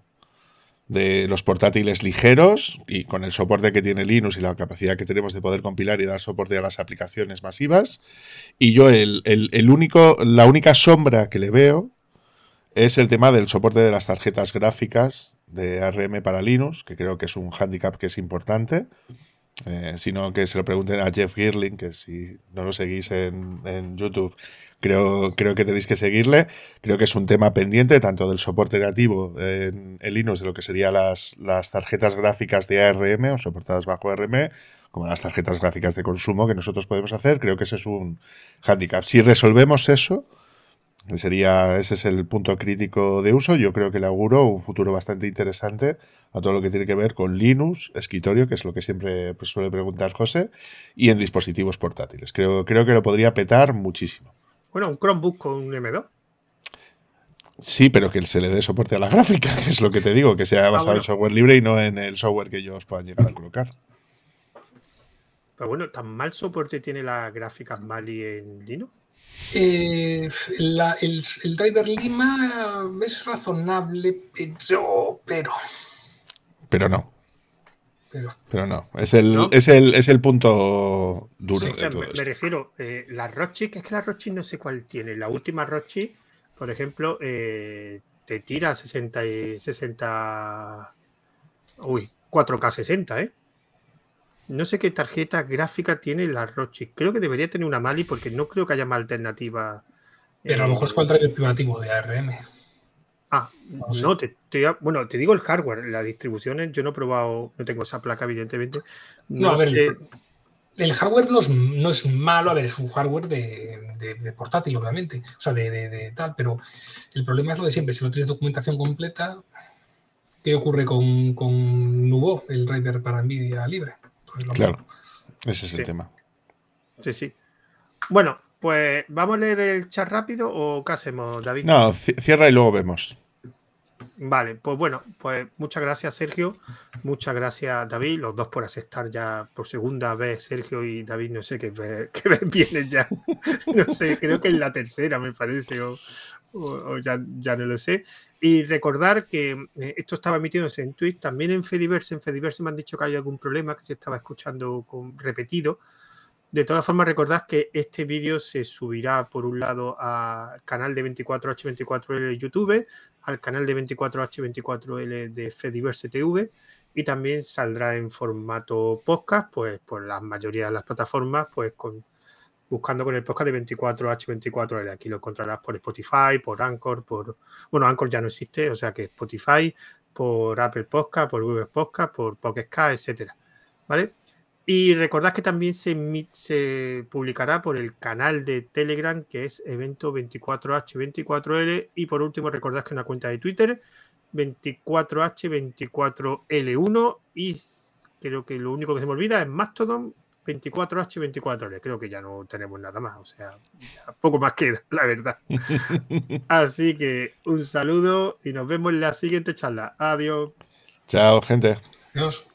de los portátiles ligeros y con el soporte que tiene Linux y la capacidad que tenemos de poder compilar y dar soporte a las aplicaciones masivas. Y yo único, la única sombra que le veo es el tema del soporte de las tarjetas gráficas de ARM para Linux, que creo que es un handicap que es importante. Si eh, sino que se lo pregunten a Jeff Girling, que si no lo seguís en, YouTube, creo, creo que tenéis que seguirle. Creo que es un tema pendiente, tanto del soporte nativo en, Linux, de lo que serían las, tarjetas gráficas de ARM o soportadas bajo ARM, como las tarjetas gráficas de consumo que nosotros podemos hacer. Creo que ese es un hándicap. Si resolvemos eso, Sería, ese es el punto crítico de uso. Yo creo que le auguro un futuro bastante interesante a todo lo que tiene que ver con Linux, escritorio, que es lo que siempre pues, suele preguntar José, y en dispositivos portátiles. Creo, creo que lo podría petar muchísimo. Bueno, un Chromebook con un M2. Sí, pero que se le dé soporte a la gráfica, es lo que te digo, que sea ah, basado en software libre y no en el software que os puedan llegar a colocar. Pero bueno, ¿tan mal soporte tiene la gráfica Mali en Linux? Eh, el, driver Lima es razonable, pero, pero. no. Pero, no. Es el, Es, el, punto duro. me, refiero, eh, la Rochi, que es que la Rochi no sé cuál tiene. La última Rochi, por ejemplo, eh, te tira 60 y 60. Uy, 4K60, ¿eh? No sé qué tarjeta gráfica tiene la Roche. Creo que debería tener una Mali porque no creo que haya más alternativa. Pero a lo mejor es contra el privativo de ARM. Ah, no, bueno, te digo el hardware, las distribuciones, yo no he probado, no tengo esa placa, evidentemente. No, a ver, el, hardware no es, malo, a ver, es un hardware de, portátil, obviamente, o sea, de, tal, pero el problema es lo de siempre, si no tienes documentación completa, ¿qué ocurre con, con Nubo, el driver para NVIDIA libre? claro, ese es el tema. Sí, sí. Bueno, pues vamos a leer el chat rápido o qué hacemos, David. No, cierra y luego vemos. Vale, pues bueno, pues muchas gracias Sergio, muchas gracias David, los dos por aceptar ya por segunda vez Sergio y David, no sé qué, viene ya, no sé, creo que es la tercera me parece, ya, ya no lo sé. Y recordar que eh, esto estaba emitiéndose en Twitch, también en Fediverse. En Fediverse me han dicho que hay algún problema, que se estaba escuchando con, repetido. De todas formas, recordad que este vídeo se subirá, por un lado, al canal de 24H24L de YouTube, al canal de 24H24L de Fediverse TV y también saldrá en formato podcast, pues por la mayoría de las plataformas, pues con buscando con el podcast de 24H24L. Aquí lo encontrarás por Spotify, por Anchor, por. Bueno, Anchor ya no existe, o sea que Spotify, por Apple Podcast, por Google Podcast, por Pocket Cast, etcétera. ¿Vale? Y recordad que también se, se publicará por el canal de Telegram, que es evento 24H24L. Y por último, recordad que una cuenta de Twitter, 24H24L1. Y creo que lo único que se me olvida es Mastodon, 24H 24L. Creo que ya no tenemos nada más, o sea, poco más queda, la verdad. Así que un saludo y nos vemos en la siguiente charla. Adiós. Chao, gente. Adiós.